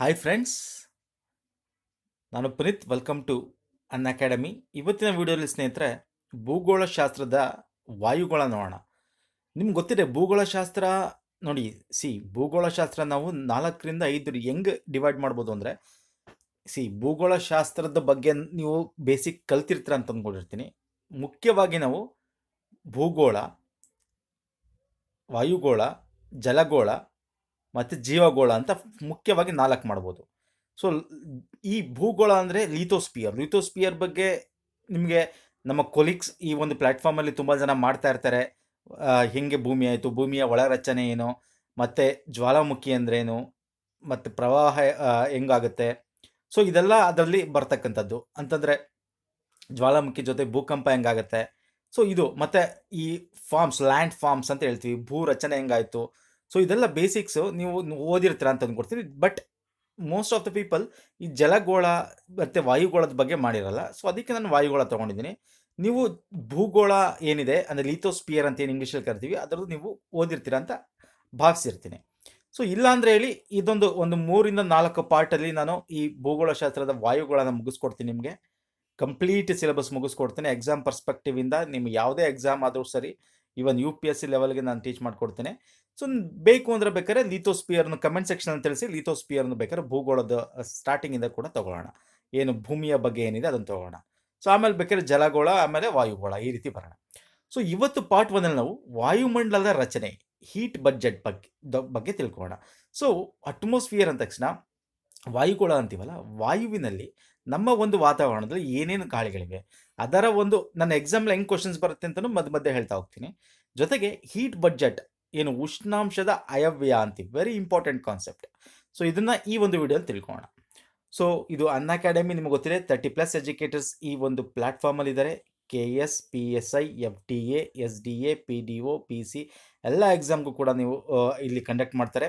hi friends ನಾನು Puneet welcome to Unacademy ಇವತ್ತಿನ ವಿಡಿಯೋದಲ್ಲಿ ಸ್ನೇಹಿತರೆ ಭೂಗೋಳಶಾಸ್ತ್ರದ ವಾಯುಗೋಳ ನೋಡೋಣ ನಿಮ್ಗೆ ಗೊತ್ತಿದೆ ಭೂಗೋಳಶಾಸ್ತ್ರ ನೋಡಿ ಸಿ ಭೂಗೋಳಶಾಸ್ತ್ರ ನಾವು ನಾಲ್ಕರಿಂದ ಐದು ಹೆಂಗೆ ಡಿವೈಡ್ ಮಾಡ್ಬೋದು ಅಂದರೆ ಸಿ ಭೂಗೋಳಶಾಸ್ತ್ರದ ಬಗ್ಗೆ ನೀವು ಬೇಸಿಕ್ ಕಲ್ತಿರ್ತೀರ ಅಂತ ಅಂದ್ಕೊಂಡಿರ್ತೀನಿ ಮುಖ್ಯವಾಗಿ ನಾವು ಭೂಗೋಳ ವಾಯುಗೋಳ ಜಲಗೋಳ ಮತ್ತು ಜೀವಗೋಳ ಅಂತ ಮುಖ್ಯವಾಗಿ ನಾಲ್ಕು ಮಾಡ್ಬೋದು ಸೊ ಈ ಭೂಗೋಳ ಅಂದರೆ ಲೀಥೋಸ್ಪಿಯರ್ ಲೀಥೋಸ್ಪಿಯರ್ ಬಗ್ಗೆ ನಿಮಗೆ ನಮ್ಮ ಕೊಲೀಗ್ಸ್ ಈ ಒಂದು ಪ್ಲ್ಯಾಟ್ಫಾರ್ಮಲ್ಲಿ ತುಂಬ ಜನ ಮಾಡ್ತಾ ಇರ್ತಾರೆ ಹೆಂಗೆ ಭೂಮಿ ಆಯಿತು ಭೂಮಿಯ ಒಳರಚನೆ ಏನು ಮತ್ತು ಜ್ವಾಲಾಮುಖಿ ಅಂದ್ರೇನು ಮತ್ತು ಪ್ರವಾಹ ಹೆಂಗಾಗುತ್ತೆ ಸೊ ಇದೆಲ್ಲ ಅದರಲ್ಲಿ ಬರ್ತಕ್ಕಂಥದ್ದು ಅಂತಂದರೆ ಜ್ವಾಲಾಮುಖಿ ಜೊತೆ ಭೂಕಂಪ ಹೆಂಗಾಗುತ್ತೆ ಸೊ ಇದು ಮತ್ತು ಈ ಫಾರ್ಮ್ಸ್ ಲ್ಯಾಂಡ್ ಫಾರ್ಮ್ಸ್ ಅಂತ ಹೇಳ್ತೀವಿ ಭೂ ರಚನೆ ಹೆಂಗಾಯಿತು ಸೊ ಇದೆಲ್ಲ ಬೇಸಿಕ್ಸು ನೀವು ಓದಿರ್ತೀರ ಅಂತ ಅಂದ್ಕೊಡ್ತೀನಿ but most of the people ಈ ಜಲಗೋಳ ಮತ್ತು ವಾಯುಗೋಳದ ಬಗ್ಗೆ ಮಾಡಿರಲ್ಲ ಸೊ ಅದಕ್ಕೆ ನಾನು ವಾಯುಗೋಳ ತೊಗೊಂಡಿದ್ದೀನಿ ನೀವು ಭೂಗೋಳ ಏನಿದೆ ಅಂದರೆ ಲೀಥೋಸ್ಪಿಯರ್ ಅಂತ ಏನು ಇಂಗ್ಲೀಷಲ್ಲಿ ಕರಿತೀವಿ ಅದರದ್ದು ನೀವು ಓದಿರ್ತೀರ ಅಂತ ಭಾವಿಸಿರ್ತೀನಿ ಸೊ ಇಲ್ಲ ಹೇಳಿ ಇದೊಂದು ಒಂದು ಮೂರಿಂದ ನಾಲ್ಕು ಪಾರ್ಟಲ್ಲಿ ನಾನು ಈ ಭೂಗೋಳಶಾಸ್ತ್ರದ ವಾಯುಗೋಳನ ಮುಗಿಸ್ಕೊಡ್ತೀನಿ ನಿಮಗೆ ಕಂಪ್ಲೀಟ್ ಸಿಲೆಬಸ್ ಮುಗಿಸ್ಕೊಡ್ತೀನಿ ಎಕ್ಸಾಮ್ ಪರ್ಸ್ಪೆಕ್ಟಿವಿಂದ ನಿಮ್ಗೆ ಯಾವುದೇ ಎಕ್ಸಾಮ್ ಆದರೂ ಸರಿ even U P S C ಲೆವೆಲ್ಗೆ ನಾನು ಟೀಚ್ ಮಾಡ್ಕೊಡ್ತೇನೆ ಸೊ ಬೇಕು ಅಂದ್ರೆ ಬೇಕಾದ್ರೆ ಲೀಥೋಸ್ಪಿಯರ್ನ ಕಮೆಂಟ್ ಸೆಕ್ಷನ್ ತಿಳಿಸಿ ಲೀಥೋಸ್ಪಿಯರ್ನ ಬೇಕಾದ್ರೆ ಭೂಗೋಳದ ಸ್ಟಾರ್ಟಿಂಗಿಂದ ಕೂಡ ತಗೊಳ್ಳೋಣ ಏನು ಭೂಮಿಯ ಬಗ್ಗೆ ಏನಿದೆ ಅದನ್ನು ತಗೊಳ್ಳೋಣ ಸೊ ಆಮೇಲೆ ಬೇಕಾದ್ರೆ ಜಲಗೋಳ ಆಮೇಲೆ ವಾಯುಗೋಳ ಈ ರೀತಿ ಬರೋಣ ಸೊ ಇವತ್ತು ಪಾರ್ಟ್ ಒಂದಲ್ಲಿ ನಾವು ವಾಯುಮಂಡಲದ ರಚನೆ ಹೀಟ್ ಬಜೆಟ್ ಬಗ್ಗೆ ಬಗ್ಗೆ ತಿಳ್ಕೊಳ್ಳೋಣ ಸೊ ಅಟ್ಮೋಸ್ಫಿಯರ್ ಅಂದ ತಕ್ಷಣ ವಾಯುಗೋಳ ಅಂತೀವಲ್ಲ ವಾಯುವಿನಲ್ಲಿ ನಮ್ಮ ಒಂದು ವಾತಾವರಣದಲ್ಲಿ ಏನೇನು ಗಾಳಿಗಳಿವೆ ಅದರ ಒಂದು ನನ್ನ ಎಕ್ಸಾಮ್ ಹೆಂಗೆ ಕ್ವಶನ್ಸ್ ಬರುತ್ತೆ ಅಂತಲೂ ಮಧ್ಯ ಮಧ್ಯೆ ಹೇಳ್ತಾ ಹೋಗ್ತೀನಿ ಜೊತೆಗೆ ಹೀಟ್ ಬಡ್ಜೆಟ್ ಏನು ಉಷ್ಣಾಂಶದ ಅಯವ್ಯಯ ಅಂತ ವೆರಿ ಇಂಪಾರ್ಟೆಂಟ್ ಕಾನ್ಸೆಪ್ಟ್ ಸೊ ಇದನ್ನು ಈ ಒಂದು ವಿಡಿಯೋಲಿ ತಿಳ್ಕೊಳ್ಳೋಣ ಸೊ ಇದು ಅನ್ ಅಕಾಡೆಮಿ ನಿಮ್ಗೆ ಗೊತ್ತಿದೆ ತರ್ಟಿ ಪ್ಲಸ್ ಎಜುಕೇಟರ್ಸ್ ಈ ಒಂದು ಪ್ಲ್ಯಾಟ್ಫಾರ್ಮಲ್ಲಿ ಇದ್ದಾರೆ K S P S I F D A S D A P D O P C ಎಲ್ಲ ಎಕ್ಸಾಮ್ಗೂ ಕೂಡ ನೀವು ಇಲ್ಲಿ ಕಂಡಕ್ಟ್ ಮಾಡ್ತಾರೆ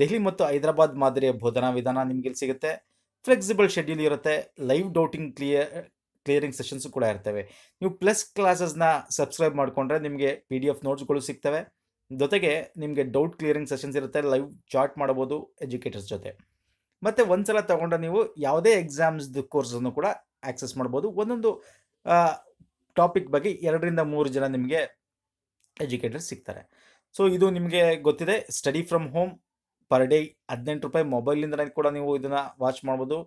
ದೆಹಲಿ ಮತ್ತು ಹೈದರಾಬಾದ್ ಮಾದರಿಯ ಬೋಧನಾ ವಿಧಾನ ನಿಮ್ಗೆ ಇಲ್ಲಿ ಸಿಗುತ್ತೆ ಫ್ಲೆಕ್ಸಿಬಲ್ ಶೆಡ್ಯೂಲ್ ಇರುತ್ತೆ live doubting clear clearing sessions ಕೂಡ ಇರ್ತವೆ ನೀವು ಪ್ಲಸ್ ಕ್ಲಾಸಸ್ನ ಸಬ್ಸ್ಕ್ರೈಬ್ ಮಾಡಿಕೊಂಡ್ರೆ ನಿಮಗೆ ಪಿ ಡಿ ಎಫ್ ನೋಟ್ಸ್ಗಳು ಸಿಗ್ತವೆ ಜೊತೆಗೆ ನಿಮಗೆ ಡೌಟ್ ಕ್ಲಿಯರಿಂಗ್ ಸೆಷನ್ಸ್ ಇರುತ್ತೆ ಲೈವ್ ಚಾಟ್ ಮಾಡ್ಬೋದು ಎಜುಕೇಟರ್ಸ್ ಜೊತೆ ಮತ್ತು ಒಂದು ಸಲ ತೊಗೊಂಡ್ರೆ ನೀವು ಯಾವುದೇ ಎಕ್ಸಾಮ್ಸ್ದು ಕೋರ್ಸನ್ನು ಕೂಡ ಆ್ಯಕ್ಸಸ್ ಮಾಡ್ಬೋದು ಒಂದೊಂದು ಟಾಪಿಕ್ ಬಗ್ಗೆ ಎರಡರಿಂದ ಮೂರು ಜನ ನಿಮಗೆ ಎಜುಕೇಟರ್ಸ್ ಸಿಗ್ತಾರೆ ಸೊ ಇದು ನಿಮಗೆ ಗೊತ್ತಿದೆ study from home per day ಹದಿನೆಂಟು ರೂಪಾಯಿ ಮೊಬೈಲಿಂದ ಕೂಡ ನೀವು ಇದನ್ನು ವಾಚ್ ಮಾಡ್ಬೋದು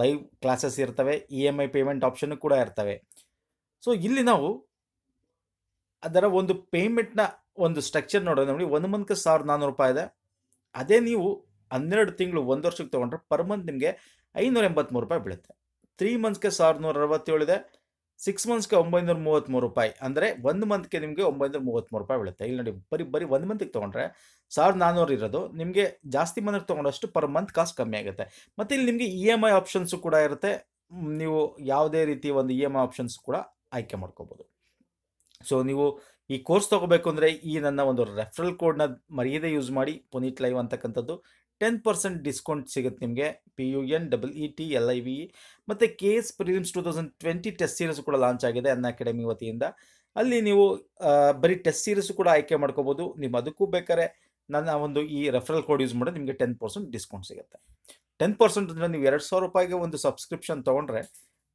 ಲೈವ್ ಕ್ಲಾಸಸ್ ಇರ್ತವೆ E M I payment option ಕೂಡ ಇರ್ತವೆ ಸೊ ಇಲ್ಲಿ ನಾವು ಅದರ ಒಂದು ಪೇಮೆಂಟ್ನ ಒಂದು ಸ್ಟ್ರಕ್ಚರ್ ನೋಡೋದು ನೋಡಿ ಒಂದು ಮಂತ್ಗೆ ಸಾವಿರದ ನಾನ್ನೂರು ರೂಪಾಯಿ ಇದೆ ಅದೇ ನೀವು ಹನ್ನೆರಡು ತಿಂಗಳು ಒಂದು ವರ್ಷಕ್ಕೆ ತೊಗೊಂಡ್ರೆ ಪರ್ ಮಂತ್ ನಿಮಗೆ ಐನೂರ ಎಂಬತ್ತ್ಮೂರು ರೂಪಾಯಿ ಬೀಳುತ್ತೆ ತ್ರೀ ಮಂತ್ಸ್ಗೆ ಸಾವಿರದ ನೂರ ಅರವತ್ತೇಳು ಇದೆ ಸಿಕ್ಸ್ ಮಂತ್ಸ್ಗೆ ಒಂಬೈನೂರ ಮೂವತ್ತ್ಮೂರು ರೂಪಾಯಿ ಅಂದರೆ ಒಂದು ಮಂತ್ಗೆ ನಿಮಗೆ ಒಂಬೈನೂರ ಮೂವತ್ತ್ಮೂರು ರೂಪಾಯಿ ಬೀಳುತ್ತೆ ಇಲ್ಲಿ ನೋಡಿ ಬರೀ ಬರೀ ಒಂದು ಮಂತ್ಗೆ ತೊಗೊಂಡ್ರೆ ಸಾವಿರದ ನಾನ್ನೂರು ಇರೋದು ನಿಮಗೆ ಜಾಸ್ತಿ ಮಂದಿಗೆ ತೊಗೊಂಡಷ್ಟು ಪರ್ ಮಂತ್ ಕಾಸ್ಟ್ ಕಮ್ಮಿ ಆಗುತ್ತೆ ಮತ್ತು ಇಲ್ಲಿ ನಿಮಗೆ ಇ ಎಮ್ ಐ ಆಪ್ಷನ್ಸು ಕೂಡ ಇರುತ್ತೆ ನೀವು ಯಾವುದೇ ರೀತಿ ಒಂದು ಇ ಎಮ್ ಐ ಆಪ್ಷನ್ಸ್ ಕೂಡ ಆಯ್ಕೆ ಮಾಡ್ಕೋಬೋದು ಸೊ ನೀವು ಈ ಕೋರ್ಸ್ ತೊಗೋಬೇಕು ಅಂದರೆ ಈ ನನ್ನ ಒಂದು ರೆಫರಲ್ ಕೋಡ್ನ ಮರ್ಯಾದೆ ಯೂಸ್ ಮಾಡಿ ಪುನೀತ್ ಲೈವ್ ಅಂತಕ್ಕಂಥದ್ದು ಟೆನ್ ಪರ್ಸೆಂಟ್ ಡಿಸ್ಕೌಂಟ್ ಸಿಗುತ್ತೆ ನಿಮಗೆ P U N double E T L I V ಮತ್ತು K S prelims two thousand twenty test series ಕೂಡ ಲಾಂಚ್ ಆಗಿದೆ ಅನ್ನ ಅಕಾಡೆಮಿ ವತಿಯಿಂದ ಅಲ್ಲಿ ನೀವು ಬರೀ ಟೆಸ್ಟ್ ಸೀರೀಸ್ ಕೂಡ ಆಯ್ಕೆ ಮಾಡ್ಕೋಬೋದು ನಿಮ್ಮ ಅದಕ್ಕೂ ಬೇಕಾದ್ರೆ ನನ್ನ ಒಂದು ಈ ರೆಫರಲ್ ಕೋಡ್ ಯೂಸ್ ಮಾಡಿದ್ರೆ ನಿಮಗೆ ಟೆನ್ ಪರ್ಸೆಂಟ್ ಡಿಸ್ಕೌಂಟ್ ಸಿಗುತ್ತೆ ಟೆನ್ ಪರ್ಸೆಂಟ್ ಅಂದರೆ ನೀವು ಎರಡು ಸಾವಿರ ರೂಪಾಯಿಗೆ ಒಂದು ಸಬ್ಸ್ಕ್ರಿಪ್ಷನ್ ತೊಗೊಂಡ್ರೆ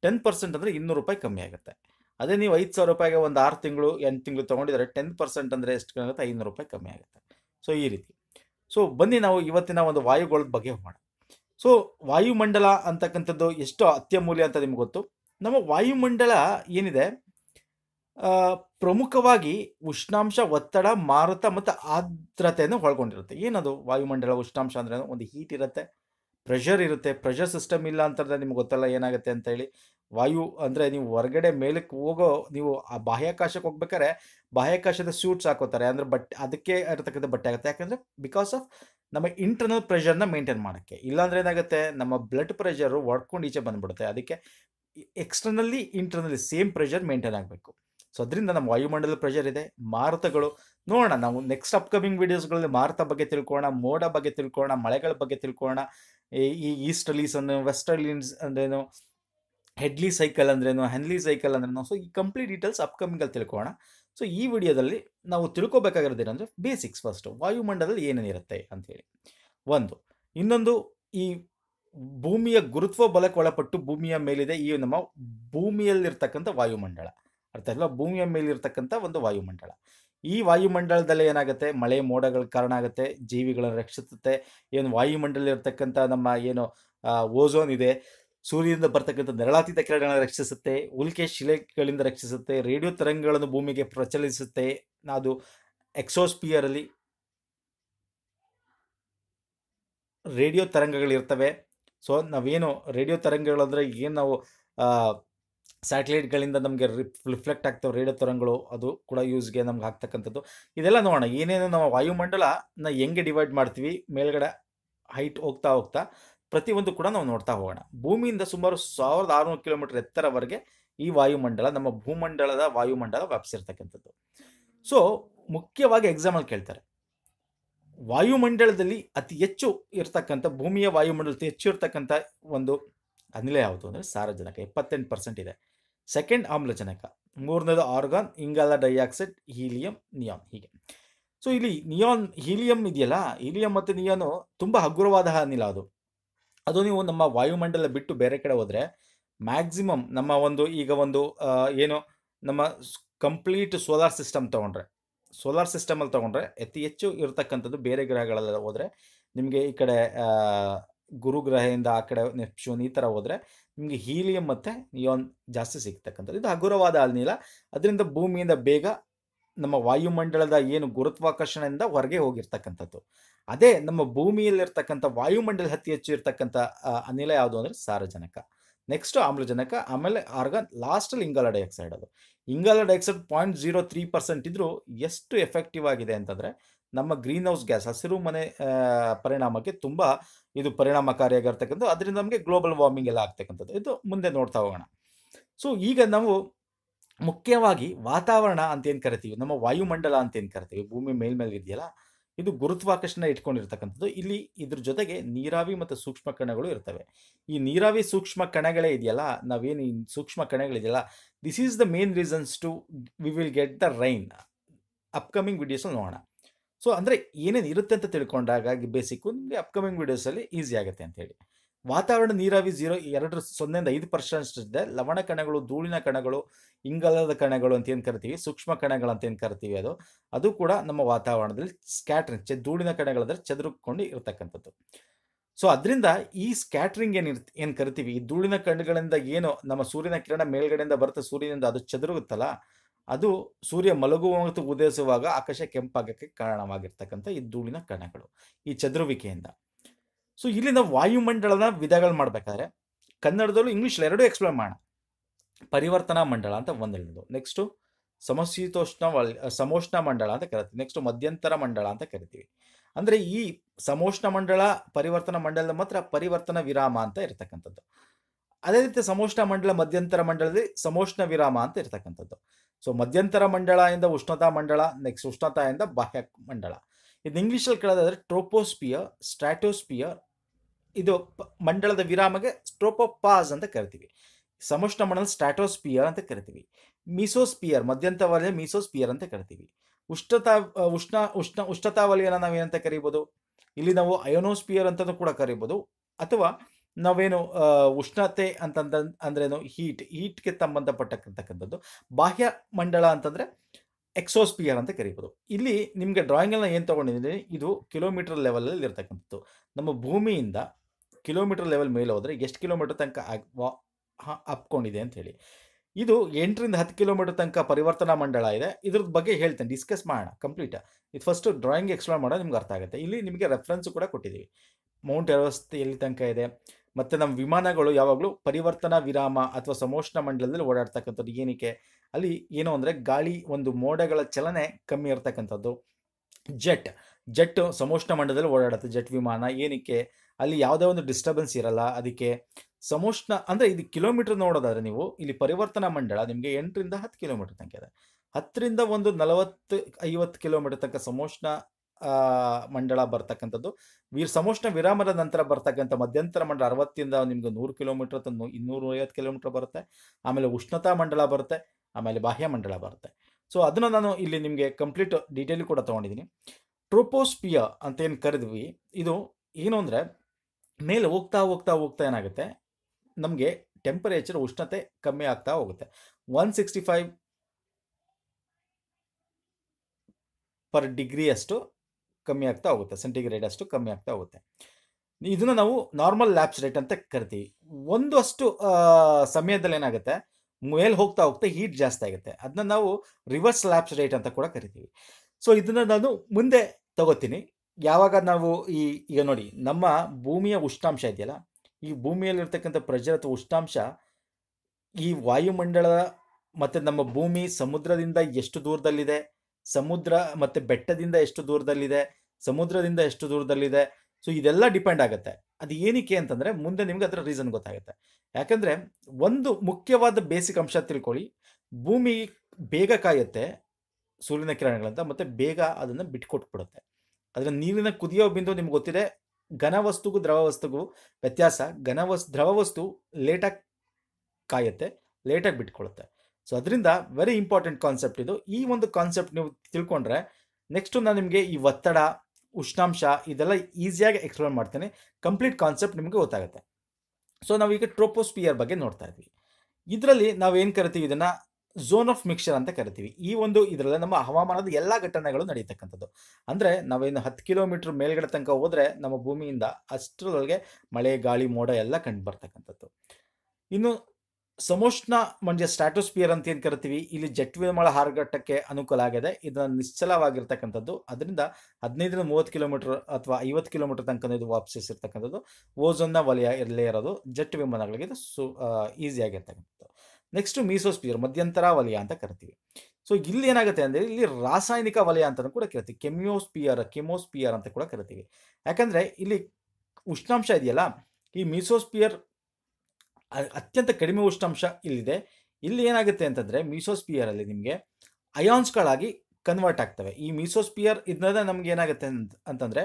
ಟೆನ್ ಪರ್ಸೆಂಟ್ ಅಂದರೆ ಇನ್ನೂರು ರೂಪಾಯಿ ಕಮ್ಮಿ ಆಗುತ್ತೆ ಅದೇ ನೀವು ಐದು ಸಾವಿರ ರೂಪಾಯಿಗೆ ಒಂದು ಆರು ತಿಂಗಳು ಎಂಟು ತಿಂಗಳು ತೊಗೊಂಡಿದ್ರೆ ಟೆನ್ ಪರ್ಸೆಂಟ್ ಅಂದರೆ ಎಷ್ಟು ಆಗುತ್ತೆ ಐನೂರು ರೂಪಾಯಿ ಕಮ್ಮಿ ಆಗುತ್ತೆ ಸೊ ಈ ರೀತಿ ಸೊ ಬನ್ನಿ ನಾವು ಇವತ್ತಿನ ಒಂದು ವಾಯುಗಳ ಬಗ್ಗೆ ಹೋಗೋಣ ಸೊ ವಾಯುಮಂಡಲ ಅಂತಕ್ಕಂಥದ್ದು ಎಷ್ಟು ಅತ್ಯಮೂಲ್ಯ ಅಂತ ನಿಮ್ಗೆ ಗೊತ್ತು ನಮ್ಮ ವಾಯುಮಂಡಲ ಏನಿದೆ ಪ್ರಮುಖವಾಗಿ ಉಷ್ಣಾಂಶ ಒತ್ತಡ ಮಾರುತ ಮತ್ತು ಆರ್ದ್ರತೆಯನ್ನು ಒಳಗೊಂಡಿರುತ್ತೆ ಏನದು ವಾಯುಮಂಡಲ ಉಷ್ಣಾಂಶ ಅಂದರೆ ಒಂದು ಹೀಟ್ ಇರುತ್ತೆ ಪ್ರೆಷರ್ ಇರುತ್ತೆ ಪ್ರೆಷರ್ ಸಿಸ್ಟಮ್ ಇಲ್ಲ ಅಂತಂದ್ರೆ ನಿಮ್ಗೆ ಗೊತ್ತಲ್ಲ ಏನಾಗುತ್ತೆ ಅಂತ ಹೇಳಿ ವಾಯು ಅಂದರೆ ನೀವು ಹೊರಗಡೆ ಮೇಲಕ್ಕೆ ಹೋಗೋ ನೀವು ಆ ಬಾಹ್ಯಾಕಾಶಕ್ಕೆ ಹೋಗ್ಬೇಕಾದ್ರೆ ಬಾಹ್ಯಾಕಾಶದ ಸ್ಯೂಟ್ಸ್ ಹಾಕೋತಾರೆ ಅಂದರೆ ಬಟ್ಟೆ ಅದಕ್ಕೆ ಇರತಕ್ಕಂಥ ಬಟ್ಟೆ ಆಗುತ್ತೆ ಯಾಕಂದರೆ ಬಿಕಾಸ್ ಆಫ್ ನಮ್ಮ ಇಂಟರ್ನಲ್ ಪ್ರೆಷರ್ನ ಮೇಂಟೈನ್ ಮಾಡೋಕ್ಕೆ ಇಲ್ಲಾಂದ್ರೆ ಏನಾಗುತ್ತೆ ನಮ್ಮ ಬ್ಲಡ್ ಪ್ರೆಷರು ಒಡ್ಕೊಂಡು ಈಚೆ ಬಂದ್ಬಿಡುತ್ತೆ ಅದಕ್ಕೆ ಎಕ್ಸ್ಟರ್ನಲ್ಲಿ ಇಂಟರ್ನಲ್ಲಿ ಸೇಮ್ ಪ್ರೆಷರ್ ಮೇಂಟೈನ್ ಆಗಬೇಕು ಸೊ ಅದರಿಂದ ನಮ್ಮ ವಾಯುಮಂಡಲ ಪ್ರೆಷರ್ ಇದೆ ಮಾರುತಗಳು ನೋಡೋಣ ನಾವು ನೆಕ್ಸ್ಟ್ ಅಪ್ಕಮಿಂಗ್ ವೀಡಿಯೋಸ್ಗಳಲ್ಲಿ ಮಾರುತ ಬಗ್ಗೆ ತಿಳ್ಕೊಳ್ಳೋಣ ಮೋಡ ಬಗ್ಗೆ ತಿಳ್ಕೊಳ್ಳೋಣ ಮಳೆಗಳ ಬಗ್ಗೆ ತಿಳ್ಕೊಳ್ಳೋಣ ಈ ಈಸ್ಟರ್ಲೀಸ್ ಅನ್ನು ವೆಸ್ಟರ್ಲೀನ್ಸ್ ಅಂದ್ರೇನು ಹೆಡ್ಲಿ ಸೈಕಲ್ ಅಂದ್ರೇನು ಹೆನ್ಲಿ ಸೈಕಲ್ ಅಂದ್ರೇನು ಸೊ ಈ ಕಂಪ್ಲೀಟ್ ಡೀಟೇಲ್ಸ್ ಅಪ್ಕಮಿಂಗಲ್ಲಿ ತಿಳ್ಕೋಣ ಸೊ ಈ ವಿಡಿಯೋದಲ್ಲಿ ನಾವು ತಿಳ್ಕೋಬೇಕಾಗಿರೋದೇನಂದ್ರೆ ಬೇಸಿಕ್ಸ್ ಫಸ್ಟ್ ವಾಯುಮಂಡಲದಲ್ಲಿ ಏನೇನಿರುತ್ತೆ ಹೇಳಿ ಒಂದು ಇನ್ನೊಂದು ಈ ಭೂಮಿಯ ಗುರುತ್ವ ಬಲಕ್ಕೆ ಒಳಪಟ್ಟು ಭೂಮಿಯ ಮೇಲಿದೆ ಈ ನಮ್ಮ ಭೂಮಿಯಲ್ಲಿರ್ತಕ್ಕಂಥ ವಾಯುಮಂಡಲ ಅರ್ಥ ಅಲ್ವಾ ಭೂಮಿಯ ಮೇಲಿರ್ತಕ್ಕಂಥ ಒಂದು ವಾಯುಮಂಡಲ ಈ ವಾಯುಮಂಡಲದಲ್ಲಿ ಏನಾಗುತ್ತೆ ಮಳೆ ಮೋಡಗಳ ಕಾರಣ ಆಗುತ್ತೆ ಜೀವಿಗಳನ್ನು ರಕ್ಷಿಸುತ್ತೆ ಏನು ವಾಯುಮಂಡಲ ಇರ್ತಕ್ಕಂಥ ನಮ್ಮ ಏನು ಓಝೋನ್ ಇದೆ ಸೂರ್ಯನಿಂದ ಬರ್ತಕ್ಕಂಥ ನೆರಳಾತೀತ ಕಿರಣಗಳನ್ನು ರಕ್ಷಿಸುತ್ತೆ ಉಲ್ಕೆ ಶಿಲೆಗಳಿಂದ ರಕ್ಷಿಸುತ್ತೆ ರೇಡಿಯೋ ತರಂಗಗಳನ್ನು ಭೂಮಿಗೆ ಪ್ರಚಲಿಸುತ್ತೆ ಅದು ಎಕ್ಸೋಸ್ಪಿಯರಲ್ಲಿ ರೇಡಿಯೋ ತರಂಗಗಳಿರ್ತವೆ ಸೊ ನಾವೇನು ರೇಡಿಯೋ ತರಂಗಗಳಂದರೆ ಏನು ನಾವು ಸ್ಯಾಟಲೈಟ್ಗಳಿಂದ ನಮಗೆ ರಿಫ್ಲೆಕ್ಟ್ ಆಗ್ತವೆ ರೇಡಿಯೋ ತರಂಗಗಳು ಅದು ಕೂಡ ಯೂಸ್ಗೆ ನಮ್ಗೆ ಆಗ್ತಕ್ಕಂಥದ್ದು ಇದೆಲ್ಲ ನೋಡೋಣ ಏನೇನು ನಾವು ವಾಯುಮಂಡಲನ ಹೆಂಗೆ ಡಿವೈಡ್ ಮಾಡ್ತೀವಿ ಮೇಲ್ಗಡೆ ಹೈಟ್ ಹೋಗ್ತಾ ಹೋಗ್ತಾ ಪ್ರತಿಯೊಂದು ಕೂಡ ನಾವು ನೋಡ್ತಾ ಹೋಗೋಣ ಭೂಮಿಯಿಂದ ಸುಮಾರು ಸಾವಿರದ ಆರುನೂರು ಕಿಲೋಮೀಟರ್ ಎತ್ತರವರೆಗೆ ಈ ವಾಯುಮಂಡಲ ನಮ್ಮ ಭೂಮಂಡಲದ ವಾಯುಮಂಡಲ ವ್ಯಾಪಿಸಿರ್ತಕ್ಕಂಥದ್ದು ಸೊ ಮುಖ್ಯವಾಗಿ ಎಕ್ಸಾಂಪಲ್ ಕೇಳ್ತಾರೆ ವಾಯುಮಂಡಲದಲ್ಲಿ ಅತಿ ಹೆಚ್ಚು ಇರತಕ್ಕಂಥ ಭೂಮಿಯ ವಾಯುಮಂಡಲ ಅತಿ ಹೆಚ್ಚು ಇರತಕ್ಕಂಥ ಒಂದು ಅನಿಲ ಯಾವುದು ಅಂದರೆ ಸಾರಜನಕ ಎಪ್ಪತ್ತೆಂಟು ಪರ್ಸೆಂಟ್ ಇದೆ ಸೆಕೆಂಡ್ ಆಮ್ಲಜನಕ ಮೂರನೇದು ಆರ್ಗಾನ್ ಇಂಗಾಲ ಡೈಆಕ್ಸೈಡ್ ಹೀಲಿಯಂ ನಿಯಾನ್ ಹೀಗೆ ಸೊ ಇಲ್ಲಿ ನಿಯಾನ್ ಹೀಲಿಯಂ ಇದೆಯಲ್ಲ ಹೀಲಿಯಂ ಮತ್ತು ನಿಯಾನು ತುಂಬ ಹಗುರವಾದ ಅನಿಲ ಅದು ಅದು ನೀವು ನಮ್ಮ ವಾಯುಮಂಡಲ ಬಿಟ್ಟು ಬೇರೆ ಕಡೆ ಹೋದರೆ ಮ್ಯಾಕ್ಸಿಮಮ್ ನಮ್ಮ ಒಂದು ಈಗ ಒಂದು ಏನು ನಮ್ಮ ಕಂಪ್ಲೀಟ್ ಸೋಲಾರ್ ಸಿಸ್ಟಮ್ ತೊಗೊಂಡ್ರೆ ಸೋಲಾರ್ ಸಿಸ್ಟಮಲ್ಲಿ ತೊಗೊಂಡ್ರೆ ಅತಿ ಹೆಚ್ಚು ಇರತಕ್ಕಂಥದ್ದು ಬೇರೆ ಗ್ರಹಗಳೆಲ್ಲ ಹೋದರೆ ನಿಮಗೆ ಈ ಕಡೆ ಗುರುಗ್ರಹದಿಂದ ಆ ಕಡೆ ನೆಪ್ಶೂನ್ ಈ ಥರ ಹೋದರೆ ನಿಮಗೆ ಹೀಲಿಯಂ ಮತ್ತು ನಿಯೋನ್ ಜಾಸ್ತಿ ಸಿಗ್ತಕ್ಕಂಥದ್ದು ಇದು ಹಗುರವಾದ ಅಲ್ನಿಲ ಅದರಿಂದ ಭೂಮಿಯಿಂದ ಬೇಗ ನಮ್ಮ ವಾಯುಮಂಡಲದ ಏನು ಗುರುತ್ವಾಕರ್ಷಣೆಯಿಂದ ಹೊರಗೆ ಹೋಗಿರ್ತಕ್ಕಂಥದ್ದು ಅದೇ ನಮ್ಮ ಭೂಮಿಯಲ್ಲಿರ್ತಕ್ಕಂಥ ವಾಯುಮಂಡಲ ಅತಿ ಹೆಚ್ಚು ಇರ್ತಕ್ಕಂಥ ಅನಿಲ ಯಾವುದು ಅಂದರೆ ಸಾರಜನಕ ನೆಕ್ಸ್ಟ್ ಆಮ್ಲಜನಕ ಆಮೇಲೆ ಆರ್ಗನ್ ಲಾಸ್ಟಲ್ಲಿ ಇಂಗಾಲ ಡೈಆಕ್ಸೈಡ್ ಅದು ಇಂಗಾಲ dioxide point zero three percent ಇದ್ದರೂ ಎಷ್ಟು ಎಫೆಕ್ಟಿವ್ ಆಗಿದೆ ಅಂತಂದರೆ ನಮ್ಮ ಗ್ರೀನ್ ಹೌಸ್ ಗ್ಯಾಸ್ ಹಸಿರು ಮನೆ ಪರಿಣಾಮಕ್ಕೆ ತುಂಬ ಇದು ಪರಿಣಾಮಕಾರಿಯಾಗಿರ್ತಕ್ಕಂಥದ್ದು ಅದರಿಂದ ನಮಗೆ ಗ್ಲೋಬಲ್ ವಾರ್ಮಿಂಗ್ ಎಲ್ಲ ಆಗ್ತಕ್ಕಂಥದ್ದು ಇದು ಮುಂದೆ ನೋಡ್ತಾ ಹೋಗೋಣ ಸೊ ಈಗ ನಾವು ಮುಖ್ಯವಾಗಿ ವಾತಾವರಣ ಅಂತ ಏನು ಕರಿತೀವಿ ನಮ್ಮ ವಾಯುಮಂಡಲ ಅಂತ ಏನು ಕರಿತೀವಿ ಭೂಮಿ ಮೇಲ್ಮೇಲೆ ಇದೆಯಲ್ಲ ಇದು ಗುರುತ್ವಾಕರ್ಷಣ ಇಟ್ಕೊಂಡಿರ್ತಕ್ಕಂಥದ್ದು ಇಲ್ಲಿ ಇದ್ರ ಜೊತೆಗೆ ನೀರಾವಿ ಮತ್ತು ಸೂಕ್ಷ್ಮ ಕಣಗಳು ಇರ್ತವೆ ಈ ನೀರಾವಿ ಸೂಕ್ಷ್ಮ ಕಣಗಳೇ ಇದೆಯಲ್ಲ ನಾವೇನು ಈ ಸೂಕ್ಷ್ಮ ಕಣಗಳಿದೆಯಲ್ಲ this is the main reasons to we will get the rain upcoming videos ನೋಡೋಣ ಸೊ ಅಂದರೆ ಏನೇನು ಇರುತ್ತೆ ಅಂತ ತಿಳ್ಕೊಂಡಾಗ ಬೇಸಿಕ್ಕು ನಿಮಗೆ ಅಪ್ಕಮಿಂಗ್ ವೀಡಿಯೋಸಲ್ಲಿ ಈಸಿ ಆಗುತ್ತೆ ಅಂತ ಹೇಳಿ ವಾತಾವರಣ ನೀರಾವಿ ಜೀರೋ ಎರಡು ಸೊನ್ನೆಯಿಂದ ಐದು ಇದೆ ಲವಣ ಕಣಗಳು ಧೂಳಿನ ಕಣಗಳು ಇಂಗಾಲದ ಕಣಗಳು ಅಂತ ಏನು ಕರಿತೀವಿ ಸೂಕ್ಷ್ಮ ಕಣಗಳು ಅಂತ ಏನು ಕರಿತೀವಿ ಅದು ಅದು ಕೂಡ ನಮ್ಮ ವಾತಾವರಣದಲ್ಲಿ ಸ್ಕ್ಯಾಟ್ರಿಂಗ್ ಚೆ ಧೂಳಿನ ಕಣಗಳಂದರೆ ಚದುರುಕೊಂಡು ಇರತಕ್ಕಂಥದ್ದು ಸೊ ಅದರಿಂದ ಈ ಸ್ಕ್ಯಾಟ್ರಿಂಗ್ ಏನಿರ್ ಏನು ಕರಿತೀವಿ ಈ ಧೂಳಿನ ಕಣಗಳಿಂದ ಏನು ನಮ್ಮ ಸೂರ್ಯನ ಕಿರಣ ಮೇಲ್ಗಡೆಯಿಂದ ಬರುತ್ತೆ ಸೂರ್ಯನಿಂದ ಅದು ಚದುರುಗುತ್ತಲ್ಲ ಅದು ಸೂರ್ಯ ಮಲಗುವ ಉದಯಿಸುವಾಗ ಆಕಾಶ ಕೆಂಪಾಗಕ್ಕೆ ಕಾರಣವಾಗಿರ್ತಕ್ಕಂಥ ಈ ಧೂಳಿನ ಕಣಗಳು ಈ ಚದುರುವಿಕೆಯಿಂದ ಸೊ ಇಲ್ಲಿ ನಾವು ವಾಯುಮಂಡಲದ ವಿಧಗಳು ಮಾಡಬೇಕಾದ್ರೆ ಕನ್ನಡದಲ್ಲೂ ಇಂಗ್ಲೀಷ್ ಎರಡೂ ಎಕ್ಸ್ಪ್ಲೇನ್ ಮಾಡೋಣ ಪರಿವರ್ತನಾ ಮಂಡಳ ಅಂತ ಒಂದು ಹೇಳೋದು ನೆಕ್ಸ್ಟು ಸಮಶೀತೋಷ್ಣ ಸಮೋಷ್ಣ ಮಂಡಳ ಅಂತ ಕರಿತೀವಿ ನೆಕ್ಸ್ಟ್ ಮಧ್ಯಂತರ ಮಂಡಳ ಅಂತ ಕರಿತೀವಿ ಅಂದರೆ ಈ ಸಮೋಷ್ಣ ಮಂಡಳ ಪರಿವರ್ತನಾ ಮಂಡಳದ ಮಾತ್ರ ಪರಿವರ್ತನ ವಿರಾಮ ಅಂತ ಇರತಕ್ಕಂಥದ್ದು ಅದೇ ರೀತಿ ಸಮೋಷ್ಣ ಮಂಡಳ ಮಧ್ಯಂತರ ಮಂಡಳದಲ್ಲಿ ಸಮೋಷ್ಣ ವಿರಾಮ ಅಂತ ಇರತಕ್ಕಂಥದ್ದು ಸೊ ಮಧ್ಯಂತರ ಮಂಡಳ ಇಂದ ಉಷ್ಣತಾ ಮಂಡಳ ನೆಕ್ಸ್ಟ್ ಉಷ್ಣತಾ ಇಂದ ಬಾಹ್ಯ ಮಂಡಳ ಇದು ಇಂಗ್ಲೀಷಲ್ಲಿ ಕೇಳೋದಾದ್ರೆ ಟ್ರೋಪೋಸ್ಪಿಯರ್ ಸ್ಟ್ರಾಟೋಸ್ಪಿಯರ್ ಇದು ಮಂಡಳದ ವಿರಾಮಗೆ ಸ್ಟ್ರೋಪೋಪಾಸ್ ಅಂತ ಕರಿತೀವಿ ಸಮುಷ್ಣ ಮಂಡಲ ಸ್ಟ್ಯಾಟೋಸ್ಪಿಯರ್ ಅಂತ ಕರಿತೀವಿ ಮೀಸೋಸ್ಪಿಯರ್ ಮಧ್ಯಂತ ವಲಯ ಮೀಸೋಸ್ಪಿಯರ್ ಅಂತ ಕರಿತೀವಿ ಉಷ್ಣತಾ ಉಷ್ಣ ಉಷ್ಣ ಉಷ್ಣತಾ ವಲಯನ ನಾವೇನಂತ ಕರಿಬೋದು ಇಲ್ಲಿ ನಾವು ಅಯೋನೋಸ್ಪಿಯರ್ ಅಂತಲೂ ಕೂಡ ಕರಿಬೋದು ಅಥವಾ ನಾವೇನು ಉಷ್ಣತೆ ಅಂತಂದ ಅಂದ್ರೇನು ಹೀಟ್ ಹೀಟ್ಗೆ ಸಂಬಂಧಪಟ್ಟಕ್ಕಂಥಕ್ಕಂಥದ್ದು ಬಾಹ್ಯ ಮಂಡಳ ಅಂತಂದರೆ ಎಕ್ಸೋಸ್ಪಿಯರ್ ಅಂತ ಕರಿಬೋದು ಇಲ್ಲಿ ನಿಮಗೆ ಡ್ರಾಯಿಂಗಲ್ಲಿ ಏನು ತಗೊಂಡಿದ್ದೀನಿ ಇದು ಕಿಲೋಮೀಟರ್ ಲೆವೆಲಲ್ಲಿ ಇರ್ತಕ್ಕಂಥದ್ದು ನಮ್ಮ ಭೂಮಿಯಿಂದ ಕಿಲೋಮೀಟರ್ ಲೆವೆಲ್ ಮೇಲೆ ಹೋದರೆ ಎಷ್ಟು ಕಿಲೋಮೀಟರ್ ತನಕ ಅಪ್ಕೊಂಡಿದೆ ಅಂತ ಹೇಳಿ ಇದು ಎಂಟರಿಂದ ಹತ್ತು ಕಿಲೋಮೀಟರ್ ತನಕ ಪರಿವರ್ತನಾ ಮಂಡಳ ಇದೆ ಇದ್ರ ಬಗ್ಗೆ ಹೇಳ್ತೇನೆ ಡಿಸ್ಕಸ್ ಮಾಡೋಣ ಕಂಪ್ಲೀಟ್ ಇದು ಫಸ್ಟ್ ಡ್ರಾಯಿಂಗ್ ಎಕ್ಸ್ಪ್ಲೋರ್ ಮಾಡೋದು ನಿಮ್ಗೆ ಅರ್ಥ ಆಗುತ್ತೆ ಇಲ್ಲಿ ನಿಮಗೆ ರೆಫರೆನ್ಸ್ ಕೂಡ ಕೊಟ್ಟಿದ್ದೀವಿ ಮೌಂಟ್ ಎವರೆಸ್ಟ್ ಎಲ್ಲಿ ತನಕ ಇದೆ ಮತ್ತು ನಮ್ಮ ವಿಮಾನಗಳು ಯಾವಾಗಲೂ ಪರಿವರ್ತನಾ ವಿರಾಮ ಅಥವಾ ಸಮೋಷ್ಣ ಮಂಡಲದಲ್ಲಿ ಓಡಾಡ್ತಕ್ಕಂಥದ್ದು ಏನಕ್ಕೆ ಅಲ್ಲಿ ಏನು ಅಂದರೆ ಗಾಳಿ ಒಂದು ಮೋಡಗಳ ಚಲನೆ ಕಮ್ಮಿ ಇರತಕ್ಕಂಥದ್ದು ಜೆಟ್ ಜೆಟ್ ಸಮೋಷ್ಣ ಮಂಡಲದಲ್ಲಿ ಓಡಾಡುತ್ತೆ ಜೆಟ್ ವಿಮಾನ ಏನಕ್ಕೆ ಅಲ್ಲಿ ಯಾವುದೇ ಒಂದು ಡಿಸ್ಟರ್ಬೆನ್ಸ್ ಇರಲ್ಲ ಅದಕ್ಕೆ ಸಮೋಷ್ಣ ಅಂದರೆ ಇದು ಕಿಲೋಮೀಟ್ರ್ ನೋಡೋದಾದ್ರೆ ನೀವು ಇಲ್ಲಿ ಪರಿವರ್ತನಾ ಮಂಡಳ ನಿಮಗೆ ಎಂಟರಿಂದ ಹತ್ತು ಕಿಲೋಮೀಟ್ರ್ ತನಕ ಇದೆ ಹತ್ತರಿಂದ ಒಂದು ನಲವತ್ತು ಐವತ್ತು ಕಿಲೋಮೀಟರ್ ತನಕ ಸಮೋಷ್ಣ ಮಂಡಳ ಬರ್ತಕ್ಕಂಥದ್ದು ವೀರ್ ಸಮೋಷ್ಣ ವಿರಾಮದ ನಂತರ ಬರ್ತಕ್ಕಂಥ ಮಧ್ಯಂತರ ಮಂಡಳ ಅರವತ್ತಿಂದ ನಿಮಗೆ ನೂರು ಕಿಲೋಮೀಟ್ರ್ ತನಕ ಇನ್ನೂರು ಐವತ್ತು ಕಿಲೋಮೀಟ್ರ್ ಬರುತ್ತೆ ಆಮೇಲೆ ಉಷ್ಣತಾ ಮಂಡಳ ಬರುತ್ತೆ ಆಮೇಲೆ ಬಾಹ್ಯ ಮಂಡಳ ಬರುತ್ತೆ ಸೊ ಅದನ್ನು ನಾನು ಇಲ್ಲಿ ನಿಮಗೆ ಕಂಪ್ಲೀಟ್ ಡೀಟೇಲ್ ಕೂಡ ತೊಗೊಂಡಿದ್ದೀನಿ ಟ್ರೋಪೋಸ್ಪಿಯಾ ಅಂತ ಏನು ಕರೆದ್ವಿ ಇದು ಏನು ಅಂದರೆ ಮೇಲೆ ಹೋಗ್ತಾ ಹೋಗ್ತಾ ಹೋಗ್ತಾ ಏನಾಗುತ್ತೆ ನಮಗೆ ಟೆಂಪರೇಚರ್ ಉಷ್ಣತೆ ಕಮ್ಮಿ ಆಗ್ತಾ ಹೋಗುತ್ತೆ one sixty five per degree ಅಷ್ಟು ಕಮ್ಮಿ ಆಗ್ತಾ ಹೋಗುತ್ತೆ ಸೆಂಟಿಗ್ರೇಡ್ ಅಷ್ಟು ಕಮ್ಮಿ ಆಗ್ತಾ ಹೋಗುತ್ತೆ ಇದನ್ನು ನಾವು ನಾರ್ಮಲ್ ಲ್ಯಾಬ್ಸ್ ರೇಟ್ ಅಂತ ಕರಿತೀವಿ ಒಂದಷ್ಟು ಸಮಯದಲ್ಲಿ ಏನಾಗುತ್ತೆ ಮೇಲೆ ಹೋಗ್ತಾ ಹೋಗ್ತಾ ಹೀಟ್ ಜಾಸ್ತಿ ಆಗುತ್ತೆ ಅದನ್ನ ನಾವು ರಿವರ್ಸ್ ಲ್ಯಾಬ್ಸ್ ರೇಟ್ ಅಂತ ಕೂಡ ಕರಿತೀವಿ ಸೊ ಇದನ್ನು ನಾನು ಮುಂದೆ ತಗೋತೀನಿ ಯಾವಾಗ ನಾವು ಈ ಈಗ ನೋಡಿ ನಮ್ಮ ಭೂಮಿಯ ಉಷ್ಣಾಂಶ ಇದೆಯಲ್ಲ ಈ ಭೂಮಿಯಲ್ಲಿರ್ತಕ್ಕಂಥ ಪ್ರಜರ ಅಥವಾ ಉಷ್ಣಾಂಶ ಈ ವಾಯುಮಂಡಲ ಮತ್ತು ನಮ್ಮ ಭೂಮಿ ಸಮುದ್ರದಿಂದ ಎಷ್ಟು ದೂರದಲ್ಲಿದೆ ಸಮುದ್ರ ಮತ್ತು ಬೆಟ್ಟದಿಂದ ಎಷ್ಟು ದೂರದಲ್ಲಿದೆ ಸಮುದ್ರದಿಂದ ಎಷ್ಟು ದೂರದಲ್ಲಿದೆ ಸೊ ಇದೆಲ್ಲ ಡಿಪೆಂಡ್ ಆಗುತ್ತೆ ಅದು ಏನಕ್ಕೆ ಅಂತಂದರೆ ಮುಂದೆ ನಿಮ್ಗೆ ಅದರ ರೀಸನ್ ಗೊತ್ತಾಗುತ್ತೆ ಯಾಕಂದರೆ ಒಂದು ಮುಖ್ಯವಾದ ಬೇಸಿಕ್ ಅಂಶ ತಿಳ್ಕೊಳ್ಳಿ ಭೂಮಿ ಬೇಗ ಕಾಯುತ್ತೆ ಸೂರ್ಯನ ಕಿರಣಗಳಂತ ಮತ್ತು ಬೇಗ ಅದನ್ನು ಬಿಟ್ಕೊಟ್ಬಿಡುತ್ತೆ ಅದರ ನೀರಿನ ಕುದಿಯೋ ಬಿಂದು ನಿಮ್ಗೆ ಗೊತ್ತಿದೆ ಘನ ವಸ್ತುಗೂ ದ್ರವ ವಸ್ತುಗೂ ವ್ಯತ್ಯಾಸ ಘನ ವಸ್ ದ್ರವ ವಸ್ತು ಲೇಟಾಗಿ ಕಾಯುತ್ತೆ ಲೇಟಾಗಿ ಬಿಟ್ಕೊಳ್ಳುತ್ತೆ ಸೊ ಅದರಿಂದ ವೆರಿ ಇಂಪಾರ್ಟೆಂಟ್ ಕಾನ್ಸೆಪ್ಟ್ ಇದು ಈ ಒಂದು ಕಾನ್ಸೆಪ್ಟ್ ನೀವು ತಿಳ್ಕೊಂಡ್ರೆ ನೆಕ್ಸ್ಟು ನಾನು ನಿಮಗೆ ಈ ಒತ್ತಡ ಉಷ್ಣಾಂಶ ಇದೆಲ್ಲ ಈಸಿಯಾಗಿ ಎಕ್ಸ್ಪ್ಲೋರ್ ಮಾಡ್ತೇನೆ ಕಂಪ್ಲೀಟ್ ಕಾನ್ಸೆಪ್ಟ್ ನಿಮಗೆ ಗೊತ್ತಾಗುತ್ತೆ ಸೊ ನಾವೀಗ ಟ್ರೋಪೋಸ್ಪಿಯರ್ ಬಗ್ಗೆ ನೋಡ್ತಾ ಇದ್ವಿ ಇದರಲ್ಲಿ ನಾವೇನು ಕರಿತೀವಿ ಇದನ್ನು ಝೋನ್ ಆಫ್ ಮಿಕ್ಸ್ಚರ್ ಅಂತ ಕರಿತೀವಿ ಈ ಒಂದು ಇದರಲ್ಲಿ ನಮ್ಮ ಹವಾಮಾನದ ಎಲ್ಲ ಘಟನೆಗಳು ನಡೀತಕ್ಕಂಥದ್ದು ಅಂದರೆ ನಾವೇನು ಹತ್ತು ಕಿಲೋಮೀಟ್ರ್ ಮೇಲ್ಗಡೆ ತನಕ ಹೋದರೆ ನಮ್ಮ ಭೂಮಿಯಿಂದ ಅಷ್ಟರೊಳಗೆ ಮಳೆ ಗಾಳಿ ಮೋಡ ಎಲ್ಲ ಕಂಡು ಬರ್ತಕ್ಕಂಥದ್ದು ಇನ್ನು ಸಮೋಷ್ಣ ಮಂಜೆ ಸ್ಟ್ಯಾಟೋಸ್ಪಿಯರ್ ಅಂತ ಏನು ಕರಿತೀವಿ ಇಲ್ಲಿ ಜಟ್ ವಿಮಾಳ ಹಾರಾಟಕ್ಕೆ ಅನುಕೂಲ ಆಗಿದೆ ಇದನ್ನು ನಿಶ್ಚಲವಾಗಿರ್ತಕ್ಕಂಥದ್ದು ಅದರಿಂದ ಹದಿನೈದರಿಂದ ಮೂವತ್ತು ಕಿಲೋಮೀಟರ್ ಅಥವಾ ಐವತ್ತು ಕಿಲೋಮೀಟರ್ ತನಕ ಇದು ವಾಪಸಿರ್ತಕ್ಕಂಥದ್ದು ಓಝೋನ್ನ ವಲಯ ಇರಲೇ ಇರೋದು ಜಟ್ ವಿಮಾನಗಳಿಗೆ ಇದು ಸು ಈಸಿಯಾಗಿರ್ತಕ್ಕಂಥ ನೆಕ್ಸ್ಟು ಮೀಸೋಸ್ಪಿಯರ್ ಮಧ್ಯಂತರ ವಲಯ ಅಂತ ಕರಿತೀವಿ ಸೊ ಇಲ್ಲಿ ಏನಾಗುತ್ತೆ ಅಂದರೆ ಇಲ್ಲಿ ರಾಸಾಯನಿಕ ವಲಯ ಅಂತಲೂ ಕೂಡ ಕರಿತೀವಿ ಕೆಮಿಯೋಸ್ಪಿಯರ್ ಕೆಮೋಸ್ಪಿಯರ್ ಅಂತ ಕೂಡ ಕರಿತೀವಿ ಯಾಕಂದರೆ ಇಲ್ಲಿ ಉಷ್ಣಾಂಶ ಇದೆಯಲ್ಲ ಈ ಮೀಸೋಸ್ಪಿಯರ್ ಅತ್ಯಂತ ಕಡಿಮೆ ಉಷ್ಣಾಂಶ ಇಲ್ಲಿದೆ ಇಲ್ಲಿ ಏನಾಗುತ್ತೆ ಅಂತಂದರೆ ಮೀಸೋಸ್ಪಿಯರಲ್ಲಿ ನಿಮಗೆ ಅಯಾನ್ಸ್ಗಳಾಗಿ ಕನ್ವರ್ಟ್ ಆಗ್ತವೆ ಈ ಮೀಸೋಸ್ಪಿಯರ್ ಇದನ್ನ ನಮ್ಗೆ ಏನಾಗುತ್ತೆ ಅಂತಂದರೆ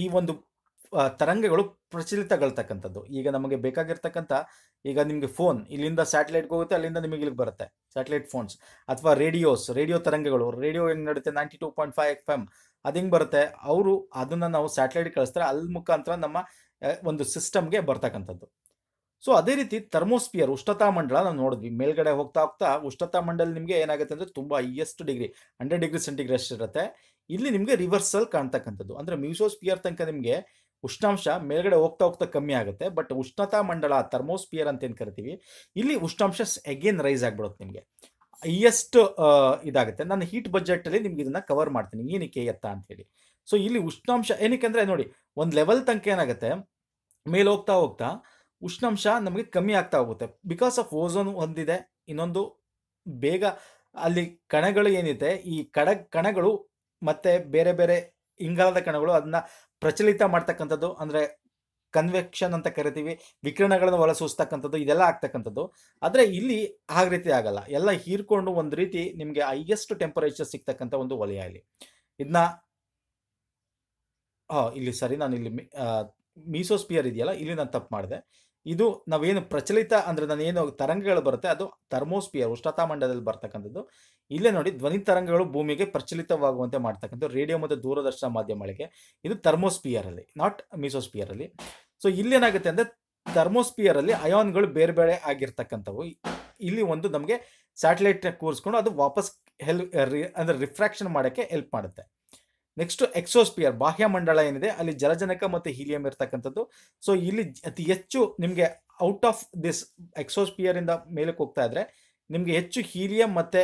ಈ ಒಂದು ತರಂಗಗಳು ಪ್ರಚಲಿತಗೊಳ್ತಕ್ಕಂಥದ್ದು ಈಗ ನಮಗೆ ಬೇಕಾಗಿರ್ತಕ್ಕಂಥ ಈಗ ನಿಮಗೆ ಫೋನ್ ಇಲ್ಲಿಂದ ಸ್ಯಾಟಲೈಟ್ಗೆ ಹೋಗುತ್ತೆ ಅಲ್ಲಿಂದ ನಿಮಗೆ ಇಲ್ಲಿಗೆ ಬರುತ್ತೆ ಸ್ಯಾಟಲೈಟ್ ಫೋನ್ಸ್ ಅಥವಾ ರೇಡಿಯೋಸ್ ರೇಡಿಯೋ ತರಂಗಗಳು ರೇಡಿಯೋ ಹೆಂಗೆ ನಡುತ್ತೆ ninety two point five F M ಅದು ಹೆಂಗೆ ಬರುತ್ತೆ ಅವರು ಅದನ್ನು ನಾವು ಸ್ಯಾಟಲೈಟ್ ಕಳಿಸ್ತಾರೆ ಅಲ್ಲಿ ಮುಖಾಂತರ ನಮ್ಮ ಒಂದು ಸಿಸ್ಟಮ್ಗೆ ಬರ್ತಕ್ಕಂಥದ್ದು ಸೊ ಅದೇ ರೀತಿ ಥರ್ಮೋಸ್ಪಿಯರ್ ಉಷ್ಣತಾ ಮಂಡಲ ನಾವು ನೋಡಿದ್ವಿ ಮೇಲ್ಗಡೆ ಹೋಗ್ತಾ ಹೋಗ್ತಾ ಉಷ್ಣತಾ ಮಂಡಲ ನಿಮಗೆ ಏನಾಗುತ್ತೆ ಅಂದರೆ ತುಂಬ highest degree hundred degree centigrade ಇರುತ್ತೆ ಇಲ್ಲಿ ನಿಮಗೆ ರಿವರ್ಸಲ್ ಕಾಣ್ತಕ್ಕಂಥದ್ದು ಅಂದರೆ ಮ್ಯೂಸೋಸ್ಪಿಯರ್ ತನಕ ನಿಮಗೆ ಉಷ್ಣಾಂಶ ಮೇಲ್ಗಡೆ ಹೋಗ್ತಾ ಹೋಗ್ತಾ ಕಮ್ಮಿ ಆಗುತ್ತೆ ಬಟ್ ಉಷ್ಣತಾ ಮಂಡಳ ಥರ್ಮೋಸ್ಪಿಯರ್ ಅಂತ ಏನು ಕರಿತೀವಿ ಇಲ್ಲಿ ಉಷ್ಣಾಂಶ ಅಗೇನ್ ರೈಸ್ ಆಗ್ಬಿಡುತ್ತೆ ನಿಮಗೆ ಹೈಯೆಸ್ಟ್ ಇದಾಗುತ್ತೆ ನಾನು ಹೀಟ್ ಬಜೆಟಲ್ಲಿ ನಿಮ್ಗೆ ಇದನ್ನು ಕವರ್ ಮಾಡ್ತೀನಿ ಏನಕ್ಕೆ ಎತ್ತ ಅಂತೇಳಿ ಸೊ ಇಲ್ಲಿ ಉಷ್ಣಾಂಶ ಏನಕ್ಕೆ ಅಂದರೆ ನೋಡಿ ಒಂದು ಲೆವೆಲ್ ತನಕ ಏನಾಗುತ್ತೆ ಮೇಲೆ ಹೋಗ್ತಾ ಹೋಗ್ತಾ ಉಷ್ಣಾಂಶ ನಮಗೆ ಕಮ್ಮಿ ಆಗ್ತಾ ಹೋಗುತ್ತೆ ಬಿಕಾಸ್ ಆಫ್ ಓಝೋನ್ ಒಂದಿದೆ ಇನ್ನೊಂದು ಬೇಗ ಅಲ್ಲಿ ಕಣಗಳು ಏನಿದೆ ಈ ಕಡ ಕಣಗಳು ಮತ್ತು ಬೇರೆ ಬೇರೆ ಇಂಗಾಲದ ಕಣಗಳು ಅದನ್ನ ಪ್ರಚಲಿತ ಮಾಡ್ತಕ್ಕಂಥದ್ದು ಅಂದರೆ ಕನ್ವೆಕ್ಷನ್ ಅಂತ ಕರಿತೀವಿ ವಿಕಿರಣಗಳನ್ನು ಒಳಸೂಸ್ತಕ್ಕಂಥದ್ದು ಇದೆಲ್ಲ ಆಗ್ತಕ್ಕಂಥದ್ದು ಆದರೆ ಇಲ್ಲಿ ಆ ರೀತಿ ಆಗಲ್ಲ ಎಲ್ಲ ಹೀರ್ಕೊಂಡು ಒಂದು ರೀತಿ ನಿಮಗೆ ಹೈಯೆಸ್ಟ್ ಟೆಂಪರೇಚರ್ ಸಿಗ್ತಕ್ಕಂಥ ಒಂದು ವಲಯ ಇಲ್ಲಿ ಇದನ್ನ ಹಾಂ ಇಲ್ಲಿ ಸರಿ ನಾನು ಇಲ್ಲಿ ಮೀಸೋಸ್ಪಿಯರ್ ಇದೆಯಲ್ಲ ಇಲ್ಲಿ ನಾನು ತಪ್ಪು ಮಾಡಿದೆ ಇದು ನಾವೇನು ಪ್ರಚಲಿತ ಅಂದರೆ ಏನು ತರಂಗಗಳು ಬರುತ್ತೆ ಅದು ಥರ್ಮೋಸ್ಪಿಯರ್ ಉಷ್ಣತಾಮಂಡಲದಲ್ಲಿ ಬರ್ತಕ್ಕಂಥದ್ದು ಇಲ್ಲೇ ನೋಡಿ ಧ್ವನಿ ತರಂಗಗಳು ಭೂಮಿಗೆ ಪ್ರಚಲಿತವಾಗುವಂತೆ ಮಾಡ್ತಕ್ಕಂಥದ್ದು ರೇಡಿಯೋ ಮತ್ತು ದೂರದರ್ಶನ ಮಾಧ್ಯಮಗಳಿಗೆ ಇದು ಥರ್ಮೋಸ್ಪಿಯರಲ್ಲಿ ನಾಟ್ ಮಿಸೋಸ್ಪಿಯರಲ್ಲಿ ಸೊ ಇಲ್ಲೇನಾಗುತ್ತೆ ಅಂದರೆ ಥರ್ಮೋಸ್ಪಿಯರಲ್ಲಿ ಅಯಾನ್ಗಳು ಬೇರೆ ಬೇರೆ ಆಗಿರ್ತಕ್ಕಂಥವು ಇಲ್ಲಿ ಒಂದು ನಮಗೆ ಸ್ಯಾಟಲೈಟ್ನ ಕೂರಿಸ್ಕೊಂಡು ಅದು ವಾಪಸ್ ಹೆಲ್ಪ್ ಅಂದರೆ ರಿಫ್ರಾಕ್ಷನ್ ಮಾಡೋಕ್ಕೆ ಹೆಲ್ಪ್ ಮಾಡುತ್ತೆ ನೆಕ್ಸ್ಟ್ ಎಕ್ಸೋಸ್ಪಿಯರ್ ಬಾಹ್ಯ ಮಂಡಳ ಏನಿದೆ ಅಲ್ಲಿ ಜಲಜನಕ ಮತ್ತು ಹೀಲಿಯಂ ಇರ್ತಕ್ಕಂಥದ್ದು ಸೊ ಇಲ್ಲಿ ಅತಿ ಹೆಚ್ಚು ನಿಮಗೆ ಔಟ್ ಆಫ್ ದಿಸ್ ಎಕ್ಸೋಸ್ಪಿಯರ್ ಇಂದ ಮೇಲಕ್ಕೆ ಹೋಗ್ತಾ ಇದ್ರೆ ನಿಮಗೆ ಹೆಚ್ಚು ಹೀಲಿಯಂ ಮತ್ತೆ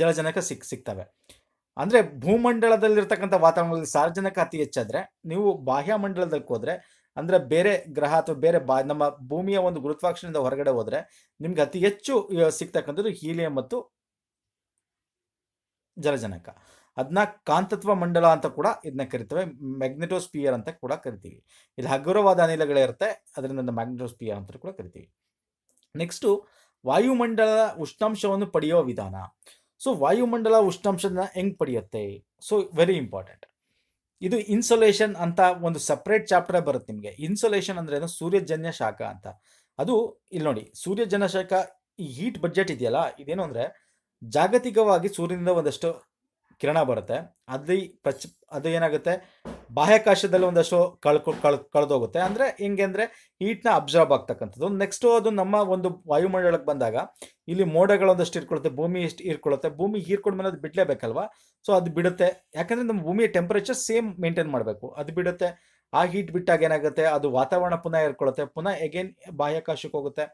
ಜಲಜನಕ ಸಿಕ್ ಸಿಗ್ತವೆ ಅಂದ್ರೆ ಭೂಮಂಡಲದಲ್ಲಿರ್ತಕ್ಕಂಥ ವಾತಾವರಣದಲ್ಲಿ ಸಾರ್ವಜನಕ ಅತಿ ಹೆಚ್ಚಾದ್ರೆ ನೀವು ಬಾಹ್ಯ ಮಂಡಲದಲ್ಲಿ ಹೋದ್ರೆ ಅಂದ್ರೆ ಬೇರೆ ಗ್ರಹ ಅಥವಾ ಬೇರೆ ಬಾ ನಮ್ಮ ಭೂಮಿಯ ಒಂದು ಗುರುತ್ವಾಕ್ಷಣದಿಂದ ಹೊರಗಡೆ ಹೋದ್ರೆ ನಿಮ್ಗೆ ಅತಿ ಹೆಚ್ಚು ಸಿಗ್ತಕ್ಕಂಥದ್ದು ಹೀಲಿಯಂ ಮತ್ತು ಜಲಜನಕ ಅದನ್ನ ಕಾಂತತ್ವ ಮಂಡಲ ಅಂತ ಕೂಡ ಇದನ್ನ ಕರಿತೇವೆ ಮ್ಯಾಗ್ನೆಟೋಸ್ಪಿಯರ್ ಅಂತ ಕೂಡ ಕರಿತೀವಿ ಇಲ್ಲಿ ಹಗುರವಾದ ಇರುತ್ತೆ ಅದರಿಂದ ಮ್ಯಾಗ್ನೆಟೋಸ್ಪಿಯರ್ ಅಂತ ಕೂಡ ಕರಿತೀವಿ ನೆಕ್ಸ್ಟು ವಾಯುಮಂಡಲ ಉಷ್ಣಾಂಶವನ್ನು ಪಡೆಯುವ ವಿಧಾನ ಸೊ ವಾಯುಮಂಡಲ ಉಷ್ಣಾಂಶನ ಹೆಂಗ್ ಪಡೆಯುತ್ತೆ ಸೊ ವೆರಿ ಇಂಪಾರ್ಟೆಂಟ್ ಇದು ಇನ್ಸೊಲೇಷನ್ ಅಂತ ಒಂದು ಸಪ್ರೇಟ್ ಚಾಪ್ಟರ್ ಬರುತ್ತೆ ನಿಮಗೆ ಇನ್ಸೊಲೇಷನ್ ಅಂದ್ರೆ ಏನು ಸೂರ್ಯಜನ್ಯ ಶಾಖ ಅಂತ ಅದು ಇಲ್ಲಿ ನೋಡಿ ಸೂರ್ಯಜನ್ಯ ಶಾಖ ಈ ಹೀಟ್ ಬಜೆಟ್ ಇದೆಯಲ್ಲ ಇದೇನು ಅಂದ್ರೆ ಜಾಗತಿಕವಾಗಿ ಸೂರ್ಯನಿಂದ ಒಂದಷ್ಟು ಕಿರಣ ಬರುತ್ತೆ ಅದಿ ಪ್ರಚ ಅದು ಏನಾಗುತ್ತೆ ಬಾಹ್ಯಾಕಾಶದಲ್ಲಿ ಒಂದಷ್ಟು ಕಳ್ಕೊ ಕಳ್ ಕಳೆದೋಗುತ್ತೆ ಅಂದರೆ ಹೆಂಗೆ ಅಂದರೆ ಹೀಟ್ನ ಅಬ್ಸರ್ವ್ ಆಗ್ತಕ್ಕಂಥದ್ದು ನೆಕ್ಸ್ಟು ಅದು ನಮ್ಮ ಒಂದು ವಾಯುಮಂಡಲಕ್ಕೆ ಬಂದಾಗ ಇಲ್ಲಿ ಮೋಡಗಳೊಂದಷ್ಟು ಇರ್ಕೊಳುತ್ತೆ ಭೂಮಿ ಎಷ್ಟು ಇರ್ಕೊಳುತ್ತೆ ಭೂಮಿ ಹೀರ್ಕೊಂಡ್ಮೇಲೆ ಅದು ಬಿಡಲೇಬೇಕಲ್ವಾ ಸೊ ಅದು ಬಿಡುತ್ತೆ ಯಾಕಂದರೆ ನಮ್ಮ ಭೂಮಿಯ ಟೆಂಪರೇಚರ್ ಸೇಮ್ ಮೇಂಟೈನ್ ಮಾಡಬೇಕು ಅದು ಬಿಡುತ್ತೆ ಆ ಹೀಟ್ ಬಿಟ್ಟಾಗ ಏನಾಗುತ್ತೆ ಅದು ವಾತಾವರಣ ಪುನಃ ಇರ್ಕೊಳುತ್ತೆ ಪುನಃ ಎಗೇನ್ ಬಾಹ್ಯಾಕಾಶಕ್ಕೆ ಹೋಗುತ್ತೆ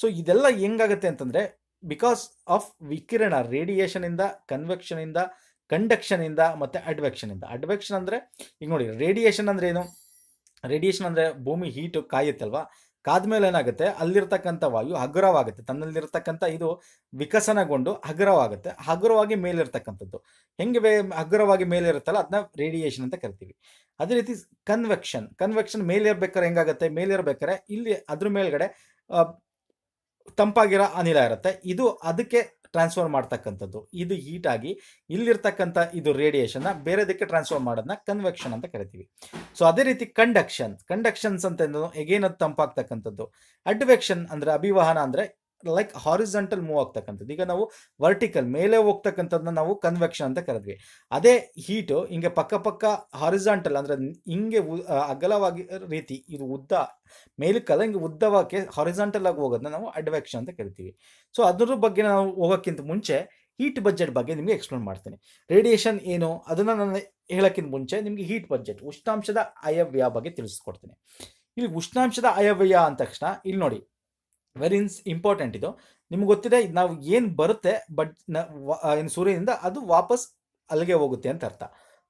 ಸೊ ಇದೆಲ್ಲ ಹೆಂಗಾಗುತ್ತೆ ಅಂತಂದರೆ ಬಿಕಾಸ್ ಆಫ್ ವಿಕಿರಣ ರೇಡಿಯೇಷನಿಂದ ಕನ್ವೆಕ್ಷನಿಂದ ಕಂಡಕ್ಷನಿಂದ ಮತ್ತು ಅಡ್ವೆಕ್ಷನಿಂದ ಅಡ್ವೆಕ್ಷನ್ ಅಂದರೆ ಈಗ ನೋಡಿ ರೇಡಿಯೇಷನ್ ಅಂದರೆ ಏನು ರೇಡಿಯೇಷನ್ ಅಂದರೆ ಭೂಮಿ ಹೀಟು ಕಾಯುತ್ತಲ್ವಾ ಕಾದ್ಮೇಲೆ ಏನಾಗುತ್ತೆ ಅಲ್ಲಿರ್ತಕ್ಕಂಥ ವಾಯು ಹಗುರವಾಗುತ್ತೆ ತನ್ನಲ್ಲಿರ್ತಕ್ಕಂಥ ಇದು ವಿಕಸನಗೊಂಡು ಹಗುರವಾಗುತ್ತೆ ಹಗುರವಾಗಿ ಮೇಲಿರ್ತಕ್ಕಂಥದ್ದು ಹೆಂಗೆ ಬೇ ಹಗುರವಾಗಿ ಮೇಲಿರುತ್ತಲ್ಲ ಅದನ್ನ ರೇಡಿಯೇಷನ್ ಅಂತ ಕರಿತೀವಿ ಅದೇ ರೀತಿ ಕನ್ವೆಕ್ಷನ್ ಕನ್ವೆಕ್ಷನ್ ಮೇಲಿರ್ಬೇಕಾರೆ ಹೆಂಗಾಗುತ್ತೆ ಮೇಲೆ ಇಲ್ಲಿ ಅದ್ರ ಮೇಲ್ಗಡೆ ತಂಪಾಗಿರೋ ಅನಿಲ ಇರುತ್ತೆ ಇದು ಅದಕ್ಕೆ ಟ್ರಾನ್ಸ್ಫರ್ ಮಾಡ್ತಕ್ಕಂಥದ್ದು ಇದು ಹೀಟ್ ಆಗಿ ಇಲ್ಲಿರ್ತಕ್ಕಂಥ ಇದು ರೇಡಿಯೇಷನ್ ಬೇರೆದಕ್ಕೆ ಟ್ರಾನ್ಸ್ಫರ್ ಮಾಡೋದನ್ನ ಕನ್ವೆಕ್ಷನ್ ಅಂತ ಕರಿತೀವಿ ಸೊ ಅದೇ ರೀತಿ ಕಂಡಕ್ಷನ್ ಕಂಡಕ್ಷನ್ಸ್ ಅಂತ ಎಗೇನ್ ಅದು ತಂಪಾಗ್ತಕ್ಕಂಥದ್ದು ಅಡ್ವೆಕ್ಷನ್ ಅಂದ್ರೆ ಅಭಿವಹನ ಅಂದ್ರೆ ಲೈಕ್ ಹಾರಿಸಂಟಲ್ ಮೂವ್ ಆಗ್ತಕ್ಕಂಥದ್ದು ಈಗ ನಾವು ವರ್ಟಿಕಲ್ ಮೇಲೆ ಹೋಗ್ತಕ್ಕಂಥದ್ದನ್ನ ನಾವು ಕನ್ವೆಕ್ಷನ್ ಅಂತ ಕರೆದ್ವಿ ಅದೇ ಹೀಟು ಹಿಂಗೆ ಪಕ್ಕ ಪಕ್ಕ ಹಾರಿಸಂಟಲ್ ಅಂದರೆ ಹಿಂಗೆ ಅಗಲವಾಗಿ ರೀತಿ ಇದು ಉದ್ದ ಮೇಲಕ್ಕಲ್ಲ ಹಿಂಗೆ ಉದ್ದವಾಗಿ ಹಾರಿಸಂಟಲ್ ಆಗಿ ಹೋಗೋದನ್ನ ನಾವು ಅಡ್ವೆಕ್ಷನ್ ಅಂತ ಕರಿತೀವಿ ಸೊ ಅದ್ರ ಬಗ್ಗೆ ನಾವು ಹೋಗೋಕ್ಕಿಂತ ಮುಂಚೆ ಹೀಟ್ ಬಜೆಟ್ ಬಗ್ಗೆ ನಿಮಗೆ ಎಕ್ಸ್ಪ್ಲೇನ್ ಮಾಡ್ತೀನಿ ರೇಡಿಯೇಷನ್ ಏನು ಅದನ್ನು ನಾನು ಹೇಳೋಕ್ಕಿಂತ ಮುಂಚೆ ನಿಮಗೆ ಹೀಟ್ ಬಜೆಟ್ ಉಷ್ಣಾಂಶದ ಅಯವ್ಯಯ ಬಗ್ಗೆ ತಿಳಿಸ್ಕೊಡ್ತೀನಿ ಇಲ್ಲಿ ಉಷ್ಣಾಂಶದ ಅಯವ್ಯಯ ಅಂದ ತಕ್ಷಣ ಇಲ್ಲಿ ನೋಡಿ ವೆರಿ ಇನ್ಸ್ ಇಂಪಾರ್ಟೆಂಟ್ ಇದು ನಿಮ್ಗೆ ಗೊತ್ತಿದೆ ನಾವು ಏನು ಬರುತ್ತೆ ಬಟ್ ಏನು ಸೂರ್ಯನಿಂದ ಅದು ವಾಪಸ್ ಅಲ್ಲಿಗೆ ಹೋಗುತ್ತೆ ಅಂತ ಅರ್ಥ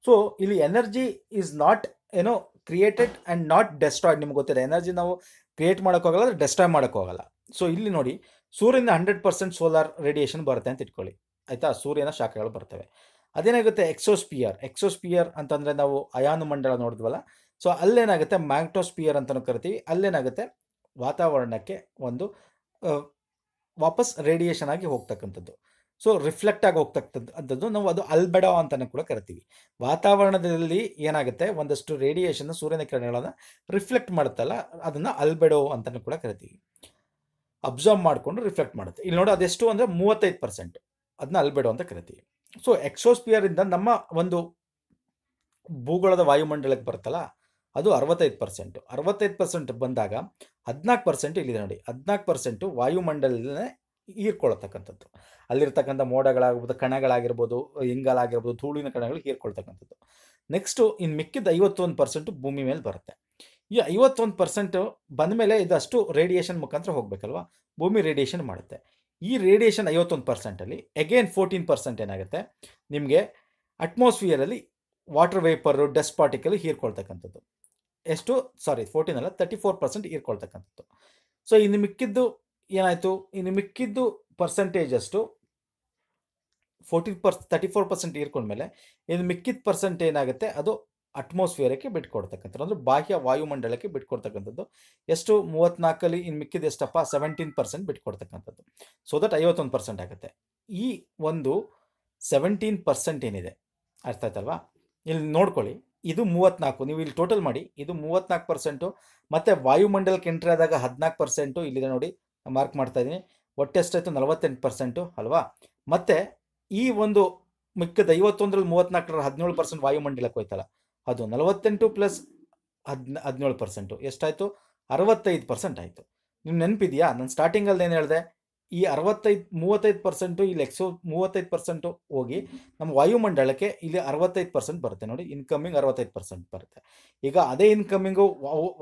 ಸೊ ಇಲ್ಲಿ ಎನರ್ಜಿ ಈಸ್ ನಾಟ್ ಏನೋ ಕ್ರಿಯೇಟೆಡ್ ಆ್ಯಂಡ್ ನಾಟ್ ಡೆಸ್ಟ್ರಾಯ್ಡ್ ನಿಮ್ಗೆ ಗೊತ್ತಿದೆ ಎನರ್ಜಿ ನಾವು ಕ್ರಿಯೇಟ್ ಮಾಡೋಕ್ಕಾಗಲ್ಲ ಡೆಸ್ಟ್ರಾಯ್ ಮಾಡೋಕ್ಕಾಗಲ್ಲ ಸೊ ಇಲ್ಲಿ ನೋಡಿ ಸೂರ್ಯನ ಹಂಡ್ರೆಡ್ ಪರ್ಸೆಂಟ್ ಸೋಲಾರ್ ರೇಡಿಯೇಷನ್ ಬರುತ್ತೆ ಅಂತ ಇಟ್ಕೊಳ್ಳಿ ಆಯಿತಾ ಸೂರ್ಯನ ಶಾಖೆಗಳು ಬರ್ತವೆ ಅದೇನಾಗುತ್ತೆ ಎಕ್ಸೋಸ್ಪಿಯರ್ ಎಕ್ಸೋಸ್ಪಿಯರ್ ಅಂತಂದರೆ ನಾವು ಅಯಾನು ಮಂಡಳ ನೋಡಿದ್ವಲ್ಲ ಸೊ ಅಲ್ಲೇನಾಗುತ್ತೆ ಮ್ಯಾಕ್ಟೋಸ್ಪಿಯರ್ ಅಂತಲೂ ಕರಿತೀವಿ ಅಲ್ಲೇನಾಗುತ್ತೆ ವಾತಾವರಣಕ್ಕೆ ಒಂದು ವಾಪಸ್ ರೇಡಿಯೇಷನ್ ಆಗಿ ಹೋಗ್ತಕ್ಕಂಥದ್ದು ಸೊ ರಿಫ್ಲೆಕ್ಟ್ ಆಗಿ ಹೋಗ್ತಕ್ಕಂಥದ್ದು ನಾವು ಅದು ಅಲ್ಬೆಡೋ ಅಂತಲೂ ಕೂಡ ಕರಿತೀವಿ ವಾತಾವರಣದಲ್ಲಿ ಏನಾಗುತ್ತೆ ಒಂದಷ್ಟು ರೇಡಿಯೇಷನ್ ಸೂರ್ಯನ ಕಿರಣಗಳನ್ನು ರಿಫ್ಲೆಕ್ಟ್ ಮಾಡುತ್ತಲ್ಲ ಅದನ್ನು ಅಲ್ಬೆಡೋ ಅಂತಲೂ ಕೂಡ ಕರಿತೀವಿ ಅಬ್ಸರ್ವ್ ಮಾಡಿಕೊಂಡು ರಿಫ್ಲೆಕ್ಟ್ ಮಾಡುತ್ತೆ ಇಲ್ಲಿ ನೋಡಿ ಅದೆಷ್ಟು ಅಂದರೆ ಮೂವತ್ತೈದು ಪರ್ಸೆಂಟ್ ಅದನ್ನ ಅಲ್ಬೆಡೋ ಅಂತ ಕರಿತೀವಿ ಸೊ ಎಕ್ಸೋಸ್ಪಿಯರಿಂದ ನಮ್ಮ ಒಂದು ಭೂಗೋಳದ ವಾಯುಮಂಡಲಕ್ಕೆ ಬರುತ್ತಲ್ಲ ಅದು ಅರವತ್ತೈದು ಪರ್ಸೆಂಟು ಅರವತ್ತೈದು ಪರ್ಸೆಂಟ್ ಬಂದಾಗ ಹದಿನಾಲ್ಕು ಪರ್ಸೆಂಟ್ ಇಲ್ಲಿದೆ ನೋಡಿ ಹದಿನಾಲ್ಕು ಪರ್ಸೆಂಟು ವಾಯುಮಂಡಲನೇ ಹೀರ್ಕೊಳ್ತಕ್ಕಂಥದ್ದು ಅಲ್ಲಿರ್ತಕ್ಕಂಥ ಮೋಡಗಳಾಗಿರ್ಬೋದು ಕಣಗಳಾಗಿರ್ಬೋದು ಇಂಗಾಲಾಗಿರ್ಬೋದು ಧೂಳಿನ ಕಣಗಳು ಹೀರ್ಕೊಳ್ತಕ್ಕಂಥದ್ದು ನೆಕ್ಸ್ಟು ಇನ್ನು ಮಿಕ್ಕಿದ ಐವತ್ತೊಂದು ಪರ್ಸೆಂಟು ಭೂಮಿ ಮೇಲೆ ಬರುತ್ತೆ ಈ ಐವತ್ತೊಂದು ಪರ್ಸೆಂಟು ಬಂದ ಮೇಲೆ ಇದಷ್ಟು ರೇಡಿಯೇಷನ್ ಮುಖಾಂತರ ಹೋಗಬೇಕಲ್ವಾ ಭೂಮಿ ರೇಡಿಯೇಷನ್ ಮಾಡುತ್ತೆ ಈ ರೇಡಿಯೇಷನ್ ಐವತ್ತೊಂದು ಪರ್ಸೆಂಟಲ್ಲಿ ಅಗೇನ್ ಫೋರ್ಟೀನ್ ಪರ್ಸೆಂಟ್ ಏನಾಗುತ್ತೆ ನಿಮಗೆ ಅಟ್ಮಾಸ್ಫಿಯರಲ್ಲಿ ವಾಟರ್ ವೇಪರು ಡಸ್ಟ್ ಪಾರ್ಟಿಕಲ್ ಹೀರ್ಕೊಳ್ತಕ್ಕಂಥದ್ದು ಎಷ್ಟು ಸಾರಿ ಫೋರ್ಟೀನ್ ಅಲ್ಲ ತರ್ಟಿ ಫೋರ್ ಪರ್ಸೆಂಟ್ ಇರ್ಕೊಳ್ತಕ್ಕಂಥದ್ದು ಸೊ ಇನ್ನು ಮಿಕ್ಕಿದ್ದು ಏನಾಯಿತು ಇನ್ನು ಮಿಕ್ಕಿದ್ದು ಪರ್ಸೆಂಟೇಜ್ ಅಷ್ಟು forty per thirty four percent ಇರ್ಕೊಂಡ್ಮೇಲೆ ಇನ್ನು ಮಿಕ್ಕಿದ ಪರ್ಸೆಂಟ್ ಏನಾಗುತ್ತೆ ಅದು ಅಟ್ಮಾಸ್ಫಿಯರಕ್ಕೆ ಬಿಟ್ಕೊಡ್ತಕ್ಕಂಥದ್ದು ಅಂದರೆ ಬಾಹ್ಯ ವಾಯುಮಂಡಲಕ್ಕೆ ಬಿಟ್ಕೊಡ್ತಕ್ಕಂಥದ್ದು ಎಷ್ಟು ಮೂವತ್ತ್ನಾಲ್ಕಲ್ಲಿ ಇನ್ನು ಮಿಕ್ಕಿದ ಎಷ್ಟಪ್ಪ ಸೆವೆಂಟೀನ್ ಪರ್ಸೆಂಟ್ ಬಿಟ್ಕೊಡ್ತಕ್ಕಂಥದ್ದು ಸೊ ದಟ್ ಐವತ್ತೊಂದು ಪರ್ಸೆಂಟ್ ಆಗುತ್ತೆ ಈ ಒಂದು ಸೆವೆಂಟೀನ್ ಪರ್ಸೆಂಟ್ ಏನಿದೆ ಅರ್ಥ ಆಯ್ತಲ್ವಾ ಇಲ್ಲಿ ನೋಡ್ಕೊಳ್ಳಿ ಇದು ಮೂವತ್ನಾಲ್ಕು ನೀವು ಇಲ್ಲಿ ಟೋಟಲ್ ಮಾಡಿ ಇದು ಮೂವತ್ನಾಲ್ಕು ಪರ್ಸೆಂಟು ಮತ್ತು ವಾಯುಮಂಡಲಕ್ಕೆ ಎಂಟ್ರಿ ಆದಾಗ ಹದಿನಾಲ್ಕು ಪರ್ಸೆಂಟು ಇಲ್ಲಿದೆ ನೋಡಿ ಮಾರ್ಕ್ ಮಾಡ್ತಾ ಇದ್ದೀನಿ ಒಟ್ಟು ಎಷ್ಟಾಯಿತು ನಲವತ್ತೆಂಟು ಪರ್ಸೆಂಟು ಅಲ್ವಾ ಮತ್ತು ಈ ಒಂದು ಮಿಕ್ಕದ ಐವತ್ತೊಂದರಲ್ಲಿ ಮೂವತ್ನಾಲ್ಕರ ಹದಿನೇಳು ಪರ್ಸೆಂಟ್ ವಾಯುಮಂಡಲಕ್ಕೆ ಹೋಯ್ತಲ್ಲ ಅದು ನಲವತ್ತೆಂಟು ಪ್ಲಸ್ ಹದಿನ ಹದಿನೇಳು ಪರ್ಸೆಂಟು ಎಷ್ಟಾಯಿತು ಅರವತ್ತೈದು ಪರ್ಸೆಂಟ್ ಆಯಿತು ನಿಮ್ಮ ನೆನಪಿದೆಯಾ ನಾನು ಸ್ಟಾರ್ಟಿಂಗಲ್ಲಿ ಏನು ಹೇಳಿದೆ ಈ ಅರವತ್ತೈದು ಮೂವತ್ತೈದು ಪರ್ಸೆಂಟು ಇಲ್ಲಿ ಎಕ್ಸೋ ಮೂವತ್ತೈದು ಪರ್ಸೆಂಟು ಹೋಗಿ ನಮ್ಮ ವಾಯುಮಂಡಲಕ್ಕೆ ಇಲ್ಲಿ ಅರವತ್ತೈದು ಪರ್ಸೆಂಟ್ ಬರುತ್ತೆ ನೋಡಿ ಇನ್ಕಮಿಂಗ್ ಅರವತ್ತೈದು ಪರ್ಸೆಂಟ್ ಬರುತ್ತೆ ಈಗ ಅದೇ ಇನ್ಕಮಿಂಗು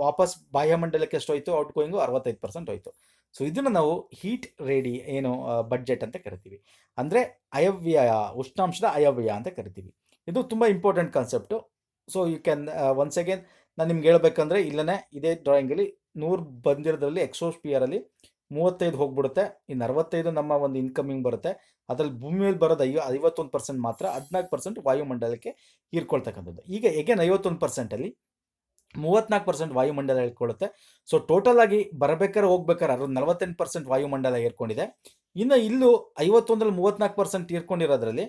ವಾಪಸ್ ಬಾಹ್ಯಮಂಡಲಕ್ಕೆ ಎಷ್ಟು ಹೋಯಿತು ಔಟ್ ಗೋಯಿಂಗು ಅರವತ್ತೈದು ಪರ್ಸೆಂಟ್ ಹೋಯ್ತು ಸೊ ಇದನ್ನು ನಾವು ಹೀಟ್ ರೇಡಿ ಏನು ಬಡ್ಜೆಟ್ ಅಂತ ಕರಿತೀವಿ ಅಂದರೆ ಅಯವ್ಯಯ ಉಷ್ಣಾಂಶದ ಅಯವ್ಯಯ ಅಂತ ಕರಿತೀವಿ ಇದು ತುಂಬ important concept so you can once again ನಾನು ನಿಮ್ಗೆ ಹೇಳ್ಬೇಕಂದ್ರೆ ಇಲ್ಲನೇ ಇದೇ ಡ್ರಾಯಿಂಗಲ್ಲಿ ನೂರು ಬಂದಿರೋದ್ರಲ್ಲಿ ಎಕ್ಸೋಸ್ಪಿಯರಲ್ಲಿ ಮೂವತ್ತೈದು ಹೋಗ್ಬಿಡುತ್ತೆ ಇನ್ನು ಅರವತ್ತೈದು ನಮ್ಮ ಒಂದು ಇನ್ಕಮಿಂಗ್ ಬರುತ್ತೆ ಅದ್ರಲ್ಲಿ ಭೂಮಿ ಮೇಲೆ ಬರೋದು ಐವ ಐವತ್ತೊಂದು ಪರ್ಸೆಂಟ್ ಮಾತ್ರ ಹದಿನಾಲ್ಕು ಪರ್ಸೆಂಟ್ ವಾಯುಮಂಡಲಕ್ಕೆ ಹೀರ್ಕೊಳ್ತಕ್ಕಂಥದ್ದು ಈಗ ಎಗೇನ್ ಐವತ್ತೊಂದು ಪರ್ಸೆಂಟಲ್ಲಿ ಮೂವತ್ನಾಲ್ಕು ಪರ್ಸೆಂಟ್ ವಾಯುಮಂಡಲ ಹೇಳ್ಕೊಳುತ್ತೆ ಸೊ ಟೋಟಲ್ ಆಗಿ ಬರಬೇಕಾರೆ ಹೋಗ್ಬೇಕಾರೆ ಅದ್ರ ನಲವತ್ತೆಂಟು ಪರ್ಸೆಂಟ್ ವಾಯುಮಂಡಲ ಏರ್ಕೊಂಡಿದೆ ಇನ್ನು ಇಲ್ಲೂ ಐವತ್ತೊಂದರಲ್ಲಿ ಮೂವತ್ನಾಲ್ಕು ಪರ್ಸೆಂಟ್ ಇರ್ಕೊಂಡಿರೋದ್ರಲ್ಲಿ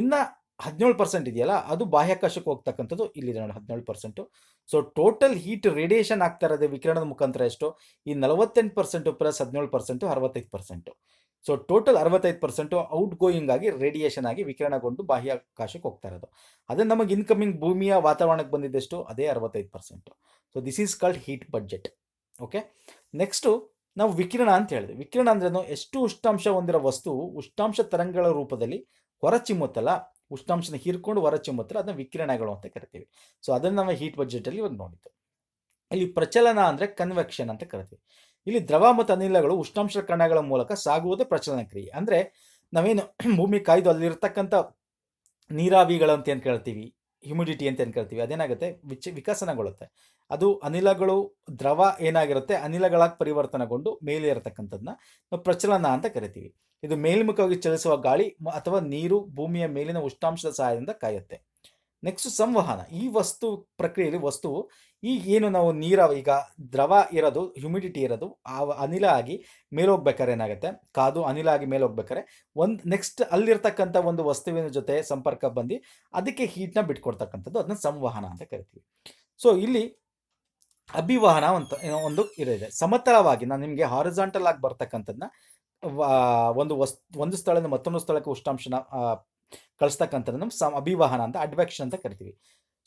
ಇನ್ನು ಹದಿನೇಳು ಪರ್ಸೆಂಟ್ ಇದೆಯಲ್ಲ ಅದು ಬಾಹ್ಯಾಕಾಶಕ್ಕೆ ಹೋಗ್ತಕ್ಕಂಥದ್ದು ಇಲ್ಲಿದೆ ನೋಡಿ ಹದಿನೇಳು percent so total heat radiation ಆಗ್ತಾ ಇರೋದೇ ವಿಕಿರಣದ ಮುಖಾಂತರ ಎಷ್ಟು ಈ ನಲವತ್ತೆಂಟು ಪರ್ಸೆಂಟು ಪ್ಲಸ್ ಹದಿನೇಳು ಪರ್ಸೆಂಟು ಅರವತ್ತೈದು ಪರ್ಸೆಂಟು ಸೊ ಟೋಟಲ್ ಅರವತ್ತೈದು ಪರ್ಸೆಂಟು ಔಟ್ ಗೋಯಿಂಗ್ ಆಗಿ ರೇಡಿಯೇಷನ್ ಆಗಿ ವಿಕಿರಣಗೊಂಡು ಬಾಹ್ಯಾಕಾಶಕ್ಕೆ ಹೋಗ್ತಾ ಇರೋದು ಅದೇ ನಮಗೆ ಇನ್ಕಮಿಂಗ್ ಭೂಮಿಯ ವಾತಾವರಣಕ್ಕೆ ಬಂದಿದ್ದೆಷ್ಟು ಅದೇ ಅರವತ್ತೈದು percent so this is called heat budget okay next ನಾವು ವಿಕಿರಣ ಅಂತ ಹೇಳಿದೆ ವಿಕಿರಣ ಅಂದ್ರೆ ಎಷ್ಟು ಉಷ್ಣಾಂಶ ಹೊಂದಿರೋ ವಸ್ತು ಉಷ್ಣಾಂಶ ತರಂಗಗಳ ರೂಪದಲ್ಲಿ ಹೊರಚಿಮ್ಮುತ್ತಲ್ಲ ಉಷ್ಣಾಂಶನ ಹೀರ್ಕೊಂಡು ಹೊರಚುಂಬುತ್ತಾರೆ ಅದನ್ನ ವಿಕಿರಣಗಳು ಅಂತ ಕರಿತೀವಿ ಸೊ ಅದನ್ನು ನಾವು ಹೀಟ್ ಬಜೆಟಲ್ಲಿ ಇವಾಗ ನೋಡಿದ್ದು ಇಲ್ಲಿ ಪ್ರಚಲನ ಅಂದರೆ ಕನ್ವೆಕ್ಷನ್ ಅಂತ ಕರಿತೀವಿ ಇಲ್ಲಿ ದ್ರವ ಮತ್ತು ಅನಿಲಗಳು ಉಷ್ಣಾಂಶ ಕಣಗಳ ಮೂಲಕ ಸಾಗುವುದೇ ಪ್ರಚಲನ ಕ್ರಿಯೆ ಅಂದರೆ ನಾವೇನು ಭೂಮಿ ಕಾಯ್ದು ಅಲ್ಲಿರ್ತಕ್ಕಂಥ ಅಂತ ಏನು ಕೇಳ್ತೀವಿ ಹ್ಯುಮಿಡಿಟಿ ಅಂತ ಏನು ಕೇಳ್ತೀವಿ ಅದೇನಾಗುತ್ತೆ ವಿಚ ವಿಕಸನಗೊಳ್ಳುತ್ತೆ ಅದು ಅನಿಲಗಳು ದ್ರವ ಏನಾಗಿರುತ್ತೆ ಅನಿಲಗಳಾಗಿ ಪರಿವರ್ತನೆಗೊಂಡು ಮೇಲೆ ಇರತಕ್ಕಂಥದ್ದನ್ನ ನಾವು ಪ್ರಚಲನ ಅಂತ ಕರಿತೀವಿ ಇದು ಮೇಲ್ಮುಖವಾಗಿ ಚಲಿಸುವ ಗಾಳಿ ಅಥವಾ ನೀರು ಭೂಮಿಯ ಮೇಲಿನ ಉಷ್ಣಾಂಶದ ಸಹಾಯದಿಂದ ಕಾಯುತ್ತೆ ನೆಕ್ಸ್ಟ್ ಸಂವಹನ ಈ ವಸ್ತು ಪ್ರಕ್ರಿಯೆಯಲ್ಲಿ ವಸ್ತುವು ಈಗ ಏನು ನಾವು ನೀರ ಈಗ ದ್ರವ ಇರೋದು ಹ್ಯುಮಿಡಿಟಿ ಇರೋದು ಆ ಅನಿಲ ಆಗಿ ಮೇಲೆ ಏನಾಗುತ್ತೆ ಕಾದು ಅನಿಲ ಆಗಿ ಮೇಲೆ ಒಂದು ನೆಕ್ಸ್ಟ್ ಅಲ್ಲಿರ್ತಕ್ಕಂಥ ಒಂದು ವಸ್ತುವಿನ ಜೊತೆ ಸಂಪರ್ಕ ಬಂದು ಅದಕ್ಕೆ ಹೀಟ್ನ ಬಿಟ್ಕೊಡ್ತಕ್ಕಂಥದ್ದು ಅದನ್ನ ಸಂವಹನ ಅಂತ ಕರಿತೀವಿ ಸೊ ಇಲ್ಲಿ ಅಭಿವಾಹನ ಅಂತ ಒಂದು ಇದೆ ಸಮತಲವಾಗಿ ನಾನು ನಿಮಗೆ ಹಾರಿಜಾಂಟಲ್ ಆಗಿ ಬರ್ತಕ್ಕಂಥದ್ದನ್ನ ಒಂದು ವಸ್ ಒಂದು ಸ್ಥಳದಿಂದ ಮತ್ತೊಂದು ಸ್ಥಳಕ್ಕೆ ಉಷ್ಣಾಂಶನ ಕಳಿಸ್ತಕ್ಕಂಥದ್ದು ನಮ್ಮ ಸಮ ಅಭಿವಹನ ಅಂತ ಅಡ್ವೆಕ್ಷನ್ ಅಂತ ಕರಿತೀವಿ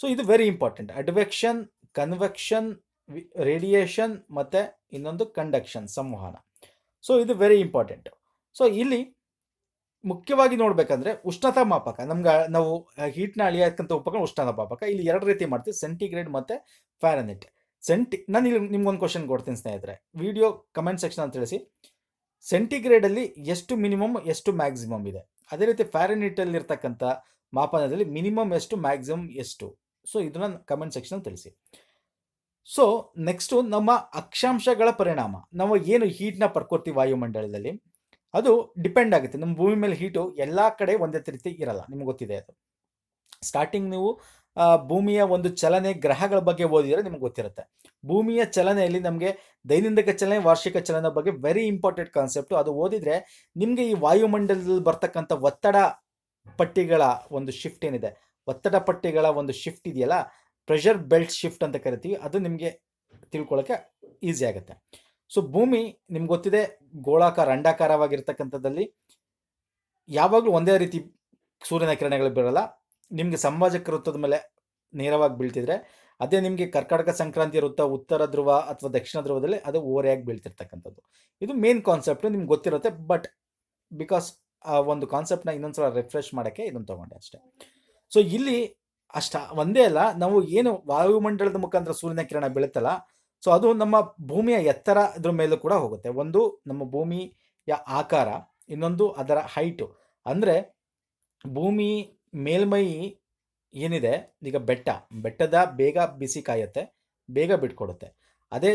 ಸೊ ಇದು very important advection convection radiation ಮತ್ತು ಇನ್ನೊಂದು ಕಂಡಕ್ಷನ್ ಸಂವಹನ ಸೊ ಇದು ವೆರಿ ಇಂಪಾರ್ಟೆಂಟ್ ಸೊ ಇಲ್ಲಿ ಮುಖ್ಯವಾಗಿ ನೋಡ್ಬೇಕಂದ್ರೆ ಉಷ್ಣತಾ ಮಾಪಕ ನಮ್ಗೆ ನಾವು ಹೀಟ್ನ ಅಳಿಯಕ್ಕಂಥ ಉಪಕರಣ ಉಷ್ಣತಾ ಮಾಪಕ ಇಲ್ಲಿ ಎರಡು ರೀತಿ ಮಾಡ್ತೀವಿ ಸೆಂಟಿಗ್ರೇಡ್ ಮತ್ತು ಫ್ಯಾರನೆಟ್ ಸೆಂಟಿ ನಾನು ಇಲ್ಲಿ ನಿಮ್ಗೊಂದು ಕ್ವಶನ್ ಕೊಡ್ತೀನಿ ಸ್ನೇಹಿತರೆ ವಿಡಿಯೋ ಕಮೆಂಟ್ ಸೆಕ್ಷನ್ ಅಂತ ತಿಳಿಸಿ ಸೆಂಟಿಗ್ರೇಡಲ್ಲಿ ಎಷ್ಟು ಮಿನಿಮಮ್ ಎಷ್ಟು ಮ್ಯಾಕ್ಸಿಮಮ್ ಇದೆ ಅದೇ ರೀತಿ ಅಲ್ಲಿ ಇರ್ತಕ್ಕಂಥ ಮಾಪನದಲ್ಲಿ ಮಿನಿಮಮ್ ಎಷ್ಟು ಮ್ಯಾಕ್ಸಿಮಮ್ ಎಷ್ಟು ಸೊ ಇದನ್ನ ಕಮೆಂಟ್ ಸೆಕ್ಷನ್ ತಿಳಿಸಿ ಸೊ ನೆಕ್ಸ್ಟು ನಮ್ಮ ಅಕ್ಷಾಂಶಗಳ ಪರಿಣಾಮ ನಾವು ಏನು ಹೀಟ್ನ ಪಡ್ಕೊತೀವಿ ವಾಯುಮಂಡಲದಲ್ಲಿ ಅದು ಡಿಪೆಂಡ್ ಆಗುತ್ತೆ ನಮ್ಮ ಭೂಮಿ ಮೇಲೆ ಹೀಟು ಎಲ್ಲ ಕಡೆ ಒಂದೇ ರೀತಿ ಇರಲ್ಲ ನಿಮ್ಗೆ ಗೊತ್ತಿದೆ ಅದು ಸ್ಟಾರ್ಟಿಂಗ್ ನೀವು ಭೂಮಿಯ ಒಂದು ಚಲನೆ ಗ್ರಹಗಳ ಬಗ್ಗೆ ಓದಿದರೆ ನಿಮ್ಗೆ ಗೊತ್ತಿರುತ್ತೆ ಭೂಮಿಯ ಚಲನೆಯಲ್ಲಿ ನಮಗೆ ದೈನಂದಿಕ ಚಲನೆ ವಾರ್ಷಿಕ ಚಲನೆ ಬಗ್ಗೆ ವೆರಿ ಇಂಪಾರ್ಟೆಂಟ್ ಕಾನ್ಸೆಪ್ಟು ಅದು ಓದಿದರೆ ನಿಮಗೆ ಈ ವಾಯುಮಂಡಲದಲ್ಲಿ ಬರ್ತಕ್ಕಂಥ ಒತ್ತಡ ಪಟ್ಟಿಗಳ ಒಂದು ಶಿಫ್ಟ್ ಏನಿದೆ ಒತ್ತಡ ಪಟ್ಟಿಗಳ ಒಂದು ಶಿಫ್ಟ್ ಇದೆಯಲ್ಲ ಪ್ರೆಷರ್ ಬೆಲ್ಟ್ ಶಿಫ್ಟ್ ಅಂತ ಕರಿತೀವಿ ಅದು ನಿಮಗೆ ತಿಳ್ಕೊಳ್ಳೋಕೆ ಈಸಿ ಆಗುತ್ತೆ ಸೊ ಭೂಮಿ ನಿಮ್ಗೆ ಗೊತ್ತಿದೆ ಗೋಳಾಕಾರ ಅಂಡಾಕಾರವಾಗಿರ್ತಕ್ಕಂಥದ್ದಲ್ಲಿ ಯಾವಾಗಲೂ ಒಂದೇ ರೀತಿ ಸೂರ್ಯನ ಕಿರಣಗಳು ಬೀರಲ್ಲ ನಿಮಗೆ ಸಂಭಾಜಕ ವೃತ್ತದ ಮೇಲೆ ನೇರವಾಗಿ ಬೀಳ್ತಿದ್ರೆ ಅದೇ ನಿಮಗೆ ಕರ್ಕಾಟಕ ಸಂಕ್ರಾಂತಿ ವೃತ್ತ ಉತ್ತರ ಧ್ರುವ ಅಥವಾ ದಕ್ಷಿಣ ಧ್ರುವದಲ್ಲಿ ಅದು ಓರೆಯಾಗಿ ಬೀಳ್ತಿರ್ತಕ್ಕಂಥದ್ದು ಇದು ಮೇನ್ ಕಾನ್ಸೆಪ್ಟ್ ನಿಮ್ಗೆ ಗೊತ್ತಿರುತ್ತೆ ಬಟ್ ಬಿಕಾಸ್ ಆ ಒಂದು ಕಾನ್ಸೆಪ್ಟ್ನ ಇನ್ನೊಂದ್ಸಲ ರಿಫ್ರೆಶ್ ಮಾಡೋಕ್ಕೆ ಇದನ್ನು ತೊಗೊಂಡೆ ಅಷ್ಟೇ ಸೊ ಇಲ್ಲಿ ಅಷ್ಟ ಒಂದೇ ಅಲ್ಲ ನಾವು ಏನು ವಾಯುಮಂಡಲದ ಮುಖಾಂತರ ಸೂರ್ಯನ ಕಿರಣ ಬೀಳುತ್ತಲ್ಲ ಸೊ ಅದು ನಮ್ಮ ಭೂಮಿಯ ಎತ್ತರ ಇದ್ರ ಮೇಲೂ ಕೂಡ ಹೋಗುತ್ತೆ ಒಂದು ನಮ್ಮ ಭೂಮಿಯ ಆಕಾರ ಇನ್ನೊಂದು ಅದರ ಹೈಟು ಅಂದರೆ ಭೂಮಿ ಮೇಲ್ಮೈ ಏನಿದೆ ಈಗ ಬೆಟ್ಟ ಬೆಟ್ಟದ ಬೇಗ ಬಿಸಿ ಕಾಯುತ್ತೆ ಬೇಗ ಬಿಟ್ಕೊಡುತ್ತೆ ಅದೇ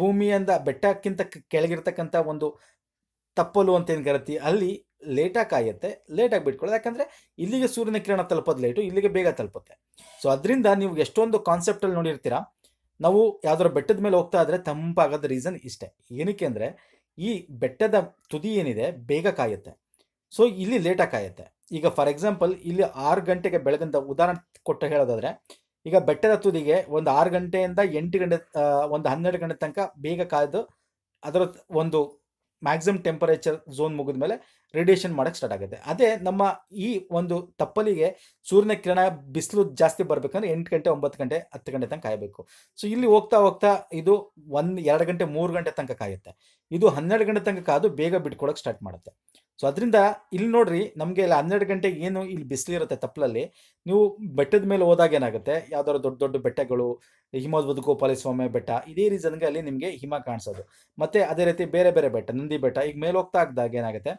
ಭೂಮಿಯಿಂದ ಬೆಟ್ಟಕ್ಕಿಂತ ಕೆಳಗಿರ್ತಕ್ಕಂಥ ಒಂದು ತಪ್ಪಲು ಅಂತ ಏನು ಕರಿತೀವಿ ಅಲ್ಲಿ ಲೇಟಾಗಿ ಕಾಯುತ್ತೆ ಲೇಟಾಗಿ ಬಿಟ್ಕೊಳ್ಳೋದು ಯಾಕಂದರೆ ಇಲ್ಲಿಗೆ ಸೂರ್ಯನ ಕಿರಣ ತಲುಪೋದು ಲೇಟು ಇಲ್ಲಿಗೆ ಬೇಗ ತಲುಪುತ್ತೆ ಸೊ ಅದರಿಂದ ನೀವು ಎಷ್ಟೊಂದು ಕಾನ್ಸೆಪ್ಟಲ್ಲಿ ನೋಡಿರ್ತೀರ ನಾವು ಯಾವ್ದಾರ ಬೆಟ್ಟದ ಮೇಲೆ ಹೋಗ್ತಾ ಇದ್ರೆ ತಂಪಾಗೋದ ರೀಸನ್ ಇಷ್ಟೇ ಏನಕ್ಕೆ ಅಂದರೆ ಈ ಬೆಟ್ಟದ ತುದಿ ಏನಿದೆ ಬೇಗ ಕಾಯುತ್ತೆ ಸೊ ಇಲ್ಲಿ ಲೇಟಾಗಿ ಕಾಯುತ್ತೆ ಈಗ ಫಾರ್ ಎಕ್ಸಾಂಪಲ್ ಇಲ್ಲಿ ಆರು ಗಂಟೆಗೆ ಬೆಳಗಿಂದ ಉದಾಹರಣೆ ಕೊಟ್ಟು ಹೇಳೋದಾದರೆ ಈಗ ಬೆಟ್ಟದ ತುದಿಗೆ ಒಂದು ಆರು ಗಂಟೆಯಿಂದ ಎಂಟು ಗಂಟೆ ಒಂದು ಹನ್ನೆರಡು ಗಂಟೆ ತನಕ ಬೇಗ ಕಾಯ್ದು ಅದರ ಒಂದು ಮ್ಯಾಕ್ಸಿಮಮ್ ಟೆಂಪರೇಚರ್ ಝೋನ್ ಮುಗಿದ ಮೇಲೆ ರೇಡಿಯೇಷನ್ ಮಾಡೋಕ್ಕೆ ಸ್ಟಾರ್ಟ್ ಆಗುತ್ತೆ ಅದೇ ನಮ್ಮ ಈ ಒಂದು ತಪ್ಪಲಿಗೆ ಸೂರ್ಯನ ಕಿರಣ ಬಿಸಿಲು ಜಾಸ್ತಿ ಬರಬೇಕಂದ್ರೆ ಎಂಟು ಗಂಟೆ ಒಂಬತ್ತು ಗಂಟೆ ಹತ್ತು ಗಂಟೆ ತನಕ ಕಾಯಬೇಕು ಸೊ ಇಲ್ಲಿ ಹೋಗ್ತಾ ಹೋಗ್ತಾ ಇದು ಒಂದು ಎರಡು ಗಂಟೆ ಮೂರು ಗಂಟೆ ತನಕ ಕಾಯುತ್ತೆ ಇದು ಹನ್ನೆರಡು ಗಂಟೆ ತನಕ ಕಾದು ಬೇಗ ಬಿಟ್ಕೊಡೋಕೆ ಸ್ಟಾರ್ಟ್ ಮಾಡುತ್ತೆ ಸೊ ಅದರಿಂದ ಇಲ್ಲಿ ನೋಡ್ರಿ ನಮಗೆ ಇಲ್ಲಿ ಹನ್ನೆರಡು ಗಂಟೆಗೆ ಏನು ಇಲ್ಲಿ ಬಿಸಿಲು ಇರುತ್ತೆ ತಪ್ಪಲಲ್ಲಿ ನೀವು ಬೆಟ್ಟದ ಮೇಲೆ ಹೋದಾಗ ಏನಾಗುತ್ತೆ ಯಾವ್ದಾದ್ರು ದೊಡ್ಡ ದೊಡ್ಡ ಬೆಟ್ಟಗಳು ಹಿಮದ ಬದುಕೋಪಾಲಿ ಸ್ವಾಮಿ ಬೆಟ್ಟ ಇದೇ ರೀಸನ್ಗೆ ಅಲ್ಲಿ ನಿಮಗೆ ಹಿಮ ಕಾಣಿಸೋದು ಮತ್ತೆ ಅದೇ ರೀತಿ ಬೇರೆ ಬೇರೆ ಬೆಟ್ಟ ನಂದಿ ಬೆಟ್ಟ ಈಗ ಮೇಲೆ ಹೋಗ್ತಾ ಇದ್ದಾಗ ಏನಾಗುತ್ತೆ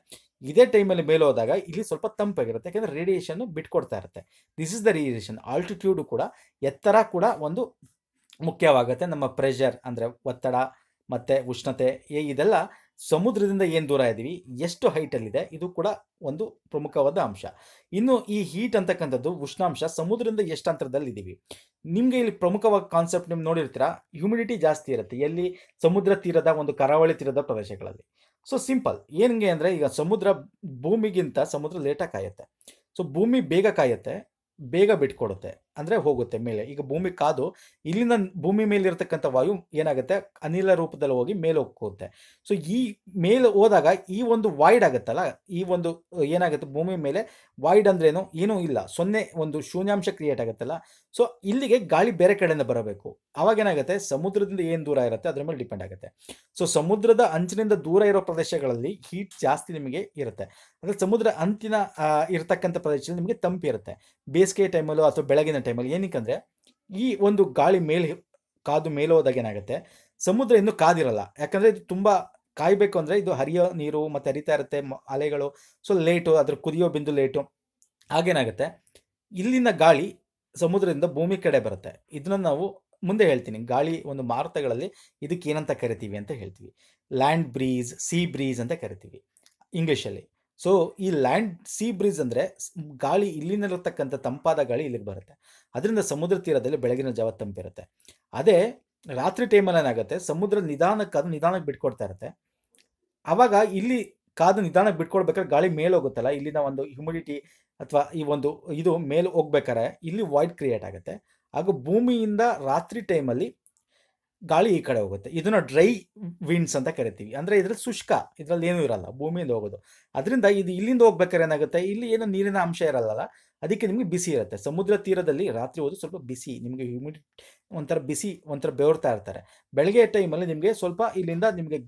ಇದೇ ಟೈಮಲ್ಲಿ ಮೇಲೆ ಹೋದಾಗ ಇಲ್ಲಿ ಸ್ವಲ್ಪ ತಂಪಾಗಿರುತ್ತೆ ಯಾಕಂದರೆ ರೇಡಿಯೇಷನ್ ಬಿಟ್ಕೊಡ್ತಾ ಇರುತ್ತೆ this is the radiation altitude ಕೂಡ ಎತ್ತರ ಕೂಡ ಒಂದು ಮುಖ್ಯವಾಗುತ್ತೆ ನಮ್ಮ ಪ್ರೆಷರ್ ಅಂದರೆ ಒತ್ತಡ ಮತ್ತು ಉಷ್ಣತೆ ಇದೆಲ್ಲ ಸಮುದ್ರದಿಂದ ಏನು ದೂರ ಇದ್ದೀವಿ ಎಷ್ಟು ಹೈಟಲ್ಲಿದೆ ಇದು ಕೂಡ ಒಂದು ಪ್ರಮುಖವಾದ ಅಂಶ ಇನ್ನು ಈ ಹೀಟ್ ಅಂತಕ್ಕಂಥದ್ದು ಉಷ್ಣಾಂಶ ಸಮುದ್ರದಿಂದ ಎಷ್ಟು ಅಂತರದಲ್ಲಿ ಇದ್ದೀವಿ ನಿಮಗೆ ಇಲ್ಲಿ ಪ್ರಮುಖವಾದ ಕಾನ್ಸೆಪ್ಟ್ ನಿಮ್ಗೆ ನೋಡಿರ್ತೀರಾ ಹ್ಯುಮಿಡಿಟಿ ಜಾಸ್ತಿ ಇರುತ್ತೆ ಎಲ್ಲಿ ಸಮುದ್ರ ತೀರದ ಒಂದು ಕರಾವಳಿ ತೀರದ ಪ್ರದೇಶಗಳಲ್ಲಿ ಸೊ ಸಿಂಪಲ್ ಏನಿಗೆ ಅಂದರೆ ಈಗ ಸಮುದ್ರ ಭೂಮಿಗಿಂತ ಸಮುದ್ರ ಲೇಟಾಗಿ ಕಾಯುತ್ತೆ ಸೊ ಭೂಮಿ ಬೇಗ ಕಾಯುತ್ತೆ ಬೇಗ ಬಿಟ್ಕೊಡುತ್ತೆ ಅಂದರೆ ಹೋಗುತ್ತೆ ಮೇಲೆ ಈಗ ಭೂಮಿ ಕಾದು ಇಲ್ಲಿಂದ ಭೂಮಿ ಮೇಲೆ ಇರತಕ್ಕಂಥ ವಾಯು ಏನಾಗುತ್ತೆ ಅನಿಲ ರೂಪದಲ್ಲಿ ಹೋಗಿ ಮೇಲೆ ಹೋಗುತ್ತೆ ಸೊ ಈ ಮೇಲೆ ಹೋದಾಗ ಈ ಒಂದು ವಾಯ್ಡ್ ಆಗುತ್ತಲ್ಲ ಈ ಒಂದು ಏನಾಗುತ್ತೆ ಭೂಮಿ ಮೇಲೆ ವಾಯ್ಡ್ ಅಂದ್ರೇನು ಏನೂ ಇಲ್ಲ ಸೊನ್ನೆ ಒಂದು ಶೂನ್ಯಾಂಶ ಕ್ರಿಯೇಟ್ ಆಗುತ್ತಲ್ಲ ಸೊ ಇಲ್ಲಿಗೆ ಗಾಳಿ ಬೇರೆ ಕಡೆಯಿಂದ ಬರಬೇಕು ಅವಾಗ ಏನಾಗುತ್ತೆ ಸಮುದ್ರದಿಂದ ಏನು ದೂರ ಇರುತ್ತೆ ಅದ್ರ ಮೇಲೆ ಡಿಪೆಂಡ್ ಆಗುತ್ತೆ ಸೊ ಸಮುದ್ರದ ಅಂಚಿನಿಂದ ದೂರ ಇರೋ ಪ್ರದೇಶಗಳಲ್ಲಿ ಹೀಟ್ ಜಾಸ್ತಿ ನಿಮಗೆ ಇರುತ್ತೆ ಅಂದರೆ ಸಮುದ್ರ ಅಂತಿನ ಇರತಕ್ಕಂಥ ಪ್ರದೇಶದಲ್ಲಿ ನಿಮಗೆ ತಂಪಿರುತ್ತೆ ಬೇಸಿಗೆ ಟೈಮಲ್ಲೂ ಅಥವಾ ಬೆಳಗಿನ ಟೈಮಲ್ಲಿ ಏನಕ್ಕೆ ಈ ಒಂದು ಗಾಳಿ ಮೇಲೆ ಕಾದು ಮೇಲೆ ಹೋದಾಗ ಏನಾಗುತ್ತೆ ಸಮುದ್ರ ಇನ್ನೂ ಕಾದಿರಲ್ಲ ಯಾಕಂದರೆ ಇದು ತುಂಬ ಕಾಯಬೇಕು ಅಂದರೆ ಇದು ಹರಿಯೋ ನೀರು ಮತ್ತು ಹರಿತಾ ಇರುತ್ತೆ ಅಲೆಗಳು ಸೊ ಲೇಟು ಅದ್ರ ಕುದಿಯೋ ಬಿಂದು ಲೇಟು ಹಾಗೇನಾಗುತ್ತೆ ಇಲ್ಲಿನ ಗಾಳಿ ಸಮುದ್ರದಿಂದ ಭೂಮಿ ಕಡೆ ಬರುತ್ತೆ ಇದನ್ನ ನಾವು ಮುಂದೆ ಹೇಳ್ತೀನಿ ಗಾಳಿ ಒಂದು ಮಾರುತಗಳಲ್ಲಿ ಇದಕ್ಕೆ ಏನಂತ ಕರಿತೀವಿ ಅಂತ ಹೇಳ್ತೀವಿ ಲ್ಯಾಂಡ್ ಬ್ರೀಸ್ ಸೀ ಬ್ರೀಸ್ ಅಂತ ಕರಿತೀವಿ ಇಂಗ್ಲೀಷಲ್ಲಿ ಸೊ ಈ ಲ್ಯಾಂಡ್ ಸೀ ಬ್ರಿಜ್ ಅಂದರೆ ಗಾಳಿ ಇಲ್ಲಿನಲ್ಲಿರ್ತಕ್ಕಂಥ ತಂಪಾದ ಗಾಳಿ ಇಲ್ಲಿಗೆ ಬರುತ್ತೆ ಅದರಿಂದ ಸಮುದ್ರ ತೀರದಲ್ಲಿ ಬೆಳಗಿನ ಜಾವ ತಂಪಿರುತ್ತೆ ಅದೇ ರಾತ್ರಿ ಟೈಮಲ್ಲಿ ಏನಾಗುತ್ತೆ ಸಮುದ್ರ ನಿಧಾನಕ್ಕೆ ಅದು ನಿಧಾನಕ್ಕೆ ಬಿಟ್ಕೊಡ್ತಾ ಇರುತ್ತೆ ಆವಾಗ ಇಲ್ಲಿ ಕಾದು ನಿಧಾನಕ್ಕೆ ಬಿಟ್ಕೊಡ್ಬೇಕಾದ್ರೆ ಗಾಳಿ ಮೇಲೆ ಹೋಗುತ್ತಲ್ಲ ಇಲ್ಲಿನ ಒಂದು ಹ್ಯುಮಿಡಿಟಿ ಅಥವಾ ಈ ಒಂದು ಇದು ಮೇಲೆ ಹೋಗ್ಬೇಕಾರೆ ಇಲ್ಲಿ ವಾಯ್ಡ್ ಕ್ರಿಯೇಟ್ ಆಗುತ್ತೆ ಹಾಗೂ ಭೂಮಿಯಿಂದ ರಾತ್ರಿ ಟೈಮಲ್ಲಿ ಗಾಳಿ ಈ ಕಡೆ ಹೋಗುತ್ತೆ ಇದನ್ನ ಡ್ರೈ ವಿಂಡ್ಸ್ ಅಂತ ಕರಿತೀವಿ ಅಂದ್ರೆ ಇದ್ರಲ್ಲಿ ಶುಷ್ಕ ಇದರಲ್ಲಿ ಏನೂ ಇರಲ್ಲ ಭೂಮಿಯಿಂದ ಹೋಗೋದು ಅದರಿಂದ ಇದು ಇಲ್ಲಿಂದ ಹೋಗ್ಬೇಕಾದ್ರೆ ಏನಾಗುತ್ತೆ ಇಲ್ಲಿ ಏನು ನೀರಿನ ಅಂಶ ಇರಲ್ಲ ಅದಕ್ಕೆ ನಿಮಗೆ ಬಿಸಿ ಇರುತ್ತೆ ಸಮುದ್ರ ತೀರದಲ್ಲಿ ರಾತ್ರಿ ಹೋದ್ರೆ ಸ್ವಲ್ಪ ಬಿಸಿ ನಿಮಗೆ ಹ್ಯೂಮಿಡಿ ಒಂಥರ ಬಿಸಿ ಒಂಥರ ಬೆವರ್ತಾ ಇರ್ತಾರೆ ಬೆಳಗ್ಗೆ ಟೈಮಲ್ಲಿ ನಿಮಗೆ ಸ್ವಲ್ಪ ಇಲ್ಲಿಂದ ನಿಮಗೆ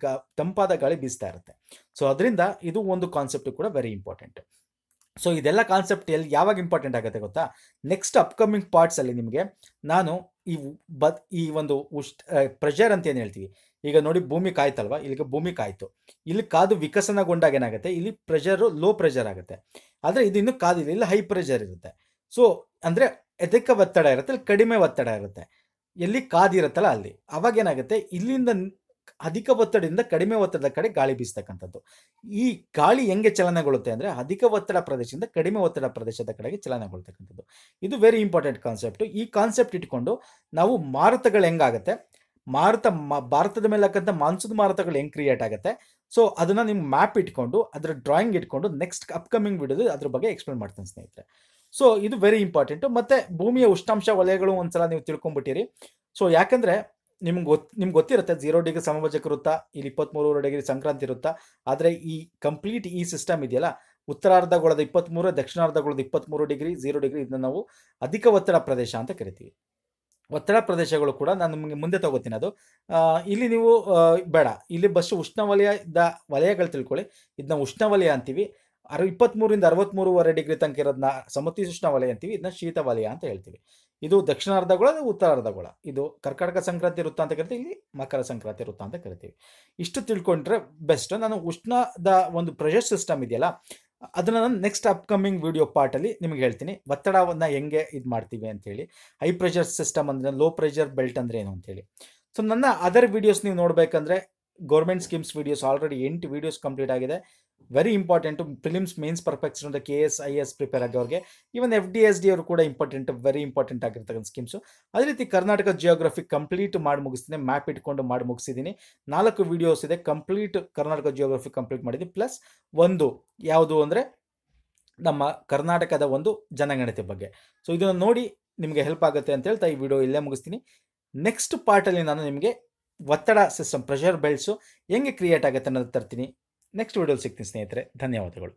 ತಂಪಾದ ಗಾಳಿ ಬೀಸ್ತಾ ಇರುತ್ತೆ ಸೊ ಅದರಿಂದ ಇದು ಒಂದು ಕಾನ್ಸೆಪ್ಟ್ ಕೂಡ ವೆರಿ ಇಂಪಾರ್ಟೆಂಟ್ ಸೊ ಇದೆಲ್ಲ ಕಾನ್ಸೆಪ್ಟ್ ಎಲ್ಲಿ ಯಾವಾಗ ಇಂಪಾರ್ಟೆಂಟ್ ಆಗುತ್ತೆ ಗೊತ್ತಾ ನೆಕ್ಸ್ಟ್ ಅಪ್ಕಮಿಂಗ್ ಪಾರ್ಟ್ಸಲ್ಲಿ ನಿಮಗೆ ನಾನು ಈ ಬದ್ ಈ ಒಂದು ಉಷ್ಟ್ ಪ್ರೆಷರ್ ಅಂತ ಏನು ಹೇಳ್ತೀವಿ ಈಗ ನೋಡಿ ಭೂಮಿ ಕಾಯ್ತಲ್ವಾ ಇಲ್ಲಿಗೆ ಭೂಮಿ ಕಾಯ್ತು ಇಲ್ಲಿ ಕಾದು ವಿಕಸನಗೊಂಡಾಗ ಏನಾಗುತ್ತೆ ಇಲ್ಲಿ ಪ್ರೆಷರು ಲೋ ಪ್ರೆಷರ್ ಆಗುತ್ತೆ ಆದರೆ ಇದು ಇನ್ನೂ ಕಾದಿಲ್ಲ ಇಲ್ಲಿ ಹೈ ಪ್ರೆಷರ್ ಇರುತ್ತೆ ಸೊ ಅಂದರೆ ಎದಕ್ಕ ಒತ್ತಡ ಇರುತ್ತೆ ಇಲ್ಲಿ ಕಡಿಮೆ ಒತ್ತಡ ಇರುತ್ತೆ ಎಲ್ಲಿ ಕಾದಿರುತ್ತಲ್ಲ ಅಲ್ಲಿ ಅವಾಗ ಏನಾಗುತ್ತೆ ಇಲ್ಲಿಂದ ಅಧಿಕ ಒತ್ತಡದಿಂದ ಕಡಿಮೆ ಒತ್ತಡದ ಕಡೆ ಗಾಳಿ ಬೀಸ್ತಕ್ಕಂಥದ್ದು ಈ ಗಾಳಿ ಹೆಂಗೆ ಚಲನೆಗೊಳ್ಳುತ್ತೆ ಅಂದರೆ ಅಧಿಕ ಒತ್ತಡ ಪ್ರದೇಶದಿಂದ ಕಡಿಮೆ ಒತ್ತಡ ಪ್ರದೇಶದ ಕಡೆಗೆ ಚಲನಗೊಳ್ತಕ್ಕಂಥದ್ದು ಇದು ವೆರಿ ಇಂಪಾರ್ಟೆಂಟ್ ಕಾನ್ಸೆಪ್ಟು ಈ ಕಾನ್ಸೆಪ್ಟ್ ಇಟ್ಕೊಂಡು ನಾವು ಮಾರುತಗಳು ಹೆಂಗಾಗುತ್ತೆ ಮಾರುತ ಭಾರತದ ಮೇಲೆ ಹಾಕಂತ ಮಾನ್ಸೂನ್ ಮಾರುತಗಳು ಹೆಂಗ್ ಕ್ರಿಯೇಟ್ ಆಗುತ್ತೆ ಸೊ ಅದನ್ನು ನಿಮ್ಮ ಮ್ಯಾಪ್ ಇಟ್ಕೊಂಡು ಅದರ ಡ್ರಾಯಿಂಗ್ ಇಟ್ಕೊಂಡು ನೆಕ್ಸ್ಟ್ ಅಪ್ಕಮಿಂಗ್ ವಿಡಿಯೋದು ಅದ್ರ ಬಗ್ಗೆ ಎಕ್ಸ್ಪ್ಲೇನ್ ಮಾಡ್ತೀನಿ ಸ್ನೇಹಿತರೆ ಸೊ ಇದು ವೆರಿ ಇಂಪಾರ್ಟೆಂಟು ಮತ್ತು ಭೂಮಿಯ ಉಷ್ಣಾಂಶ ವಲಯಗಳು ಒಂದ್ಸಲ ನೀವು ತಿಳ್ಕೊಂಬಿಟ್ಟಿರಿ ಸೊ ಯಾಕಂದರೆ ನಿಮ್ಗೆ ಗೊತ್ ನಿಮ್ಗೆ ಗೊತ್ತಿರುತ್ತೆ ಜೀರೋ ಡಿಗ್ರಿ ಸಮಭಾಜಕ ವೃತ್ತ ಇಲ್ಲಿ ಇಪ್ಪತ್ತ್ಮೂರು ಡಿಗ್ರಿ ಸಂಕ್ರಾಂತಿ ಇರುತ್ತಾ ಆದರೆ ಈ ಕಂಪ್ಲೀಟ್ ಈ ಸಿಸ್ಟಮ್ ಇದೆಯಲ್ಲ ಉತ್ತರಾರ್ಧಗೋಳದ ಇಪ್ಪತ್ತ್ಮೂರು ದಕ್ಷಿಣಾರ್ಧಗೋಳದ ಇಪ್ಪತ್ತ್ಮೂರು ಡಿಗ್ರಿ ಜೀರೋ ಡಿಗ್ರಿ ಇದನ್ನ ನಾವು ಅಧಿಕ ಒತ್ತಡ ಪ್ರದೇಶ ಅಂತ ಕರಿತೀವಿ ಒತ್ತಡ ಪ್ರದೇಶಗಳು ಕೂಡ ನಾನು ನಿಮಗೆ ಮುಂದೆ ತಗೋತೀನಿ ಅದು ಇಲ್ಲಿ ನೀವು ಬೇಡ ಇಲ್ಲಿ ಬಸ್ಸು ಉಷ್ಣವಲಯದ ವಲಯಗಳು ತಿಳ್ಕೊಳ್ಳಿ ಇದನ್ನ ಉಷ್ಣವಲಯ ಅಂತೀವಿ ಅರ ಇಪ್ಪತ್ತ್ಮೂರಿಂದ ಅರವತ್ತ್ಮೂರುವರೆ ಡಿಗ್ರಿ ತನಕ ಇರೋದನ್ನ ಸಮತೀಸುಷ್ಣ ವಲಯ ಅಂತೀವಿ ಇದನ್ನ ಶೀತ ವಲಯ ಅಂತ ಹೇಳ್ತೀವಿ ಇದು ದಕ್ಷಿಣ ಅರ್ಧಗೋಳ ಉತ್ತರ ಅರ್ಧಗೋಳ ಇದು ಕರ್ಕಾಟಕ ಸಂಕ್ರಾಂತಿ ವೃತ್ತ ಅಂತ ಕರಿತೀವಿ ಇಲ್ಲಿ ಮಕರ ಸಂಕ್ರಾಂತಿ ವೃತ್ತ ಅಂತ ಕರಿತೀವಿ ಇಷ್ಟು ತಿಳ್ಕೊಂಡ್ರೆ ಬೆಸ್ಟ್ ನಾನು ಉಷ್ಣದ ಒಂದು ಪ್ರೆಷರ್ ಸಿಸ್ಟಮ್ ಇದೆಯಲ್ಲ ಅದನ್ನ ನಾನು ನೆಕ್ಸ್ಟ್ ಅಪ್ಕಮಿಂಗ್ ವಿಡಿಯೋ ಪಾರ್ಟಲ್ಲಿ ನಿಮಗೆ ಹೇಳ್ತೀನಿ ಒತ್ತಡವನ್ನು ಹೆಂಗೆ ಇದು ಮಾಡ್ತೀವಿ ಅಂತೇಳಿ ಹೈ ಪ್ರೆಷರ್ ಸಿಸ್ಟಮ್ ಅಂದರೆ ಲೋ ಪ್ರೆಷರ್ ಬೆಲ್ಟ್ ಅಂದರೆ ಏನು ಅಂತೇಳಿ ಸೊ ನನ್ನ ಅದರ್ ವೀಡಿಯೋಸ್ ನೀವು ನೋಡಬೇಕಂದ್ರೆ ಗೌರ್ಮೆಂಟ್ ಸ್ಕೀಮ್ಸ್ ವೀಡಿಯೋಸ್ ಆಲ್ರೆಡಿ ಎಂಟು ವೀಡಿಯೋಸ್ ಕಂಪ್ಲೀಟ್ ಆಗಿದೆ very important prelims mains perfection ಅಂದರೆ K S I S prepare ಆಗೋರಿಗೆ even F D S D ಅವರು ಕೂಡ ಇಂಪಾರ್ಟೆಂಟ್ ವೆರಿ ಇಂಪಾರ್ಟೆಂಟ್ ಆಗಿರ್ತಕ್ಕಂಥ ಸ್ಕೀಮ್ಸು ಅದೇ ರೀತಿ ಕರ್ನಾಟಕ ಜಿಯೋಗ್ರಫಿ ಕಂಪ್ಲೀಟ್ ಮಾಡಿ ಮುಗಿಸ್ತೀನಿ ಮ್ಯಾಪ್ ಇಟ್ಕೊಂಡು ಮಾಡಿ ಮುಗಿಸಿದ್ದೀನಿ ನಾಲ್ಕು ವಿಡಿಯೋಸ್ ಇದೆ ಕಂಪ್ಲೀಟ್ ಕರ್ನಾಟಕ ಜಿಯೋಗ್ರಫಿ ಕಂಪ್ಲೀಟ್ ಮಾಡಿದ್ದೀನಿ ಪ್ಲಸ್ ಒಂದು ಯಾವುದು ಅಂದರೆ ನಮ್ಮ ಕರ್ನಾಟಕದ ಒಂದು ಜನಗಣತಿ ಬಗ್ಗೆ ಸೊ ಇದನ್ನು ನೋಡಿ ನಿಮಗೆ ಹೆಲ್ಪ್ ಆಗುತ್ತೆ ಅಂತ ಹೇಳ್ತಾ ಈ ವಿಡಿಯೋ ಇಲ್ಲೇ ಮುಗಿಸ್ತೀನಿ ನೆಕ್ಸ್ಟ್ ಪಾರ್ಟಲ್ಲಿ ನಾನು ನಿಮಗೆ ಒತ್ತಡ ಸಿಸ್ಟಮ್ ಪ್ರೆಷರ್ ಬೆಲ್ಟ್ಸು ಹೆಂಗೆ ಕ್ರಿಯೇಟ್ ಆಗುತ್ತೆ ಅನ್ನೋದು ತರ್ತೀನಿ ನೆಕ್ಸ್ಟ್ ವೀಡಿಯೋಲಿ ಸಿಗ್ತೀನಿ ಸ್ನೇಹಿತರೆ ಧನ್ಯವಾದಗಳು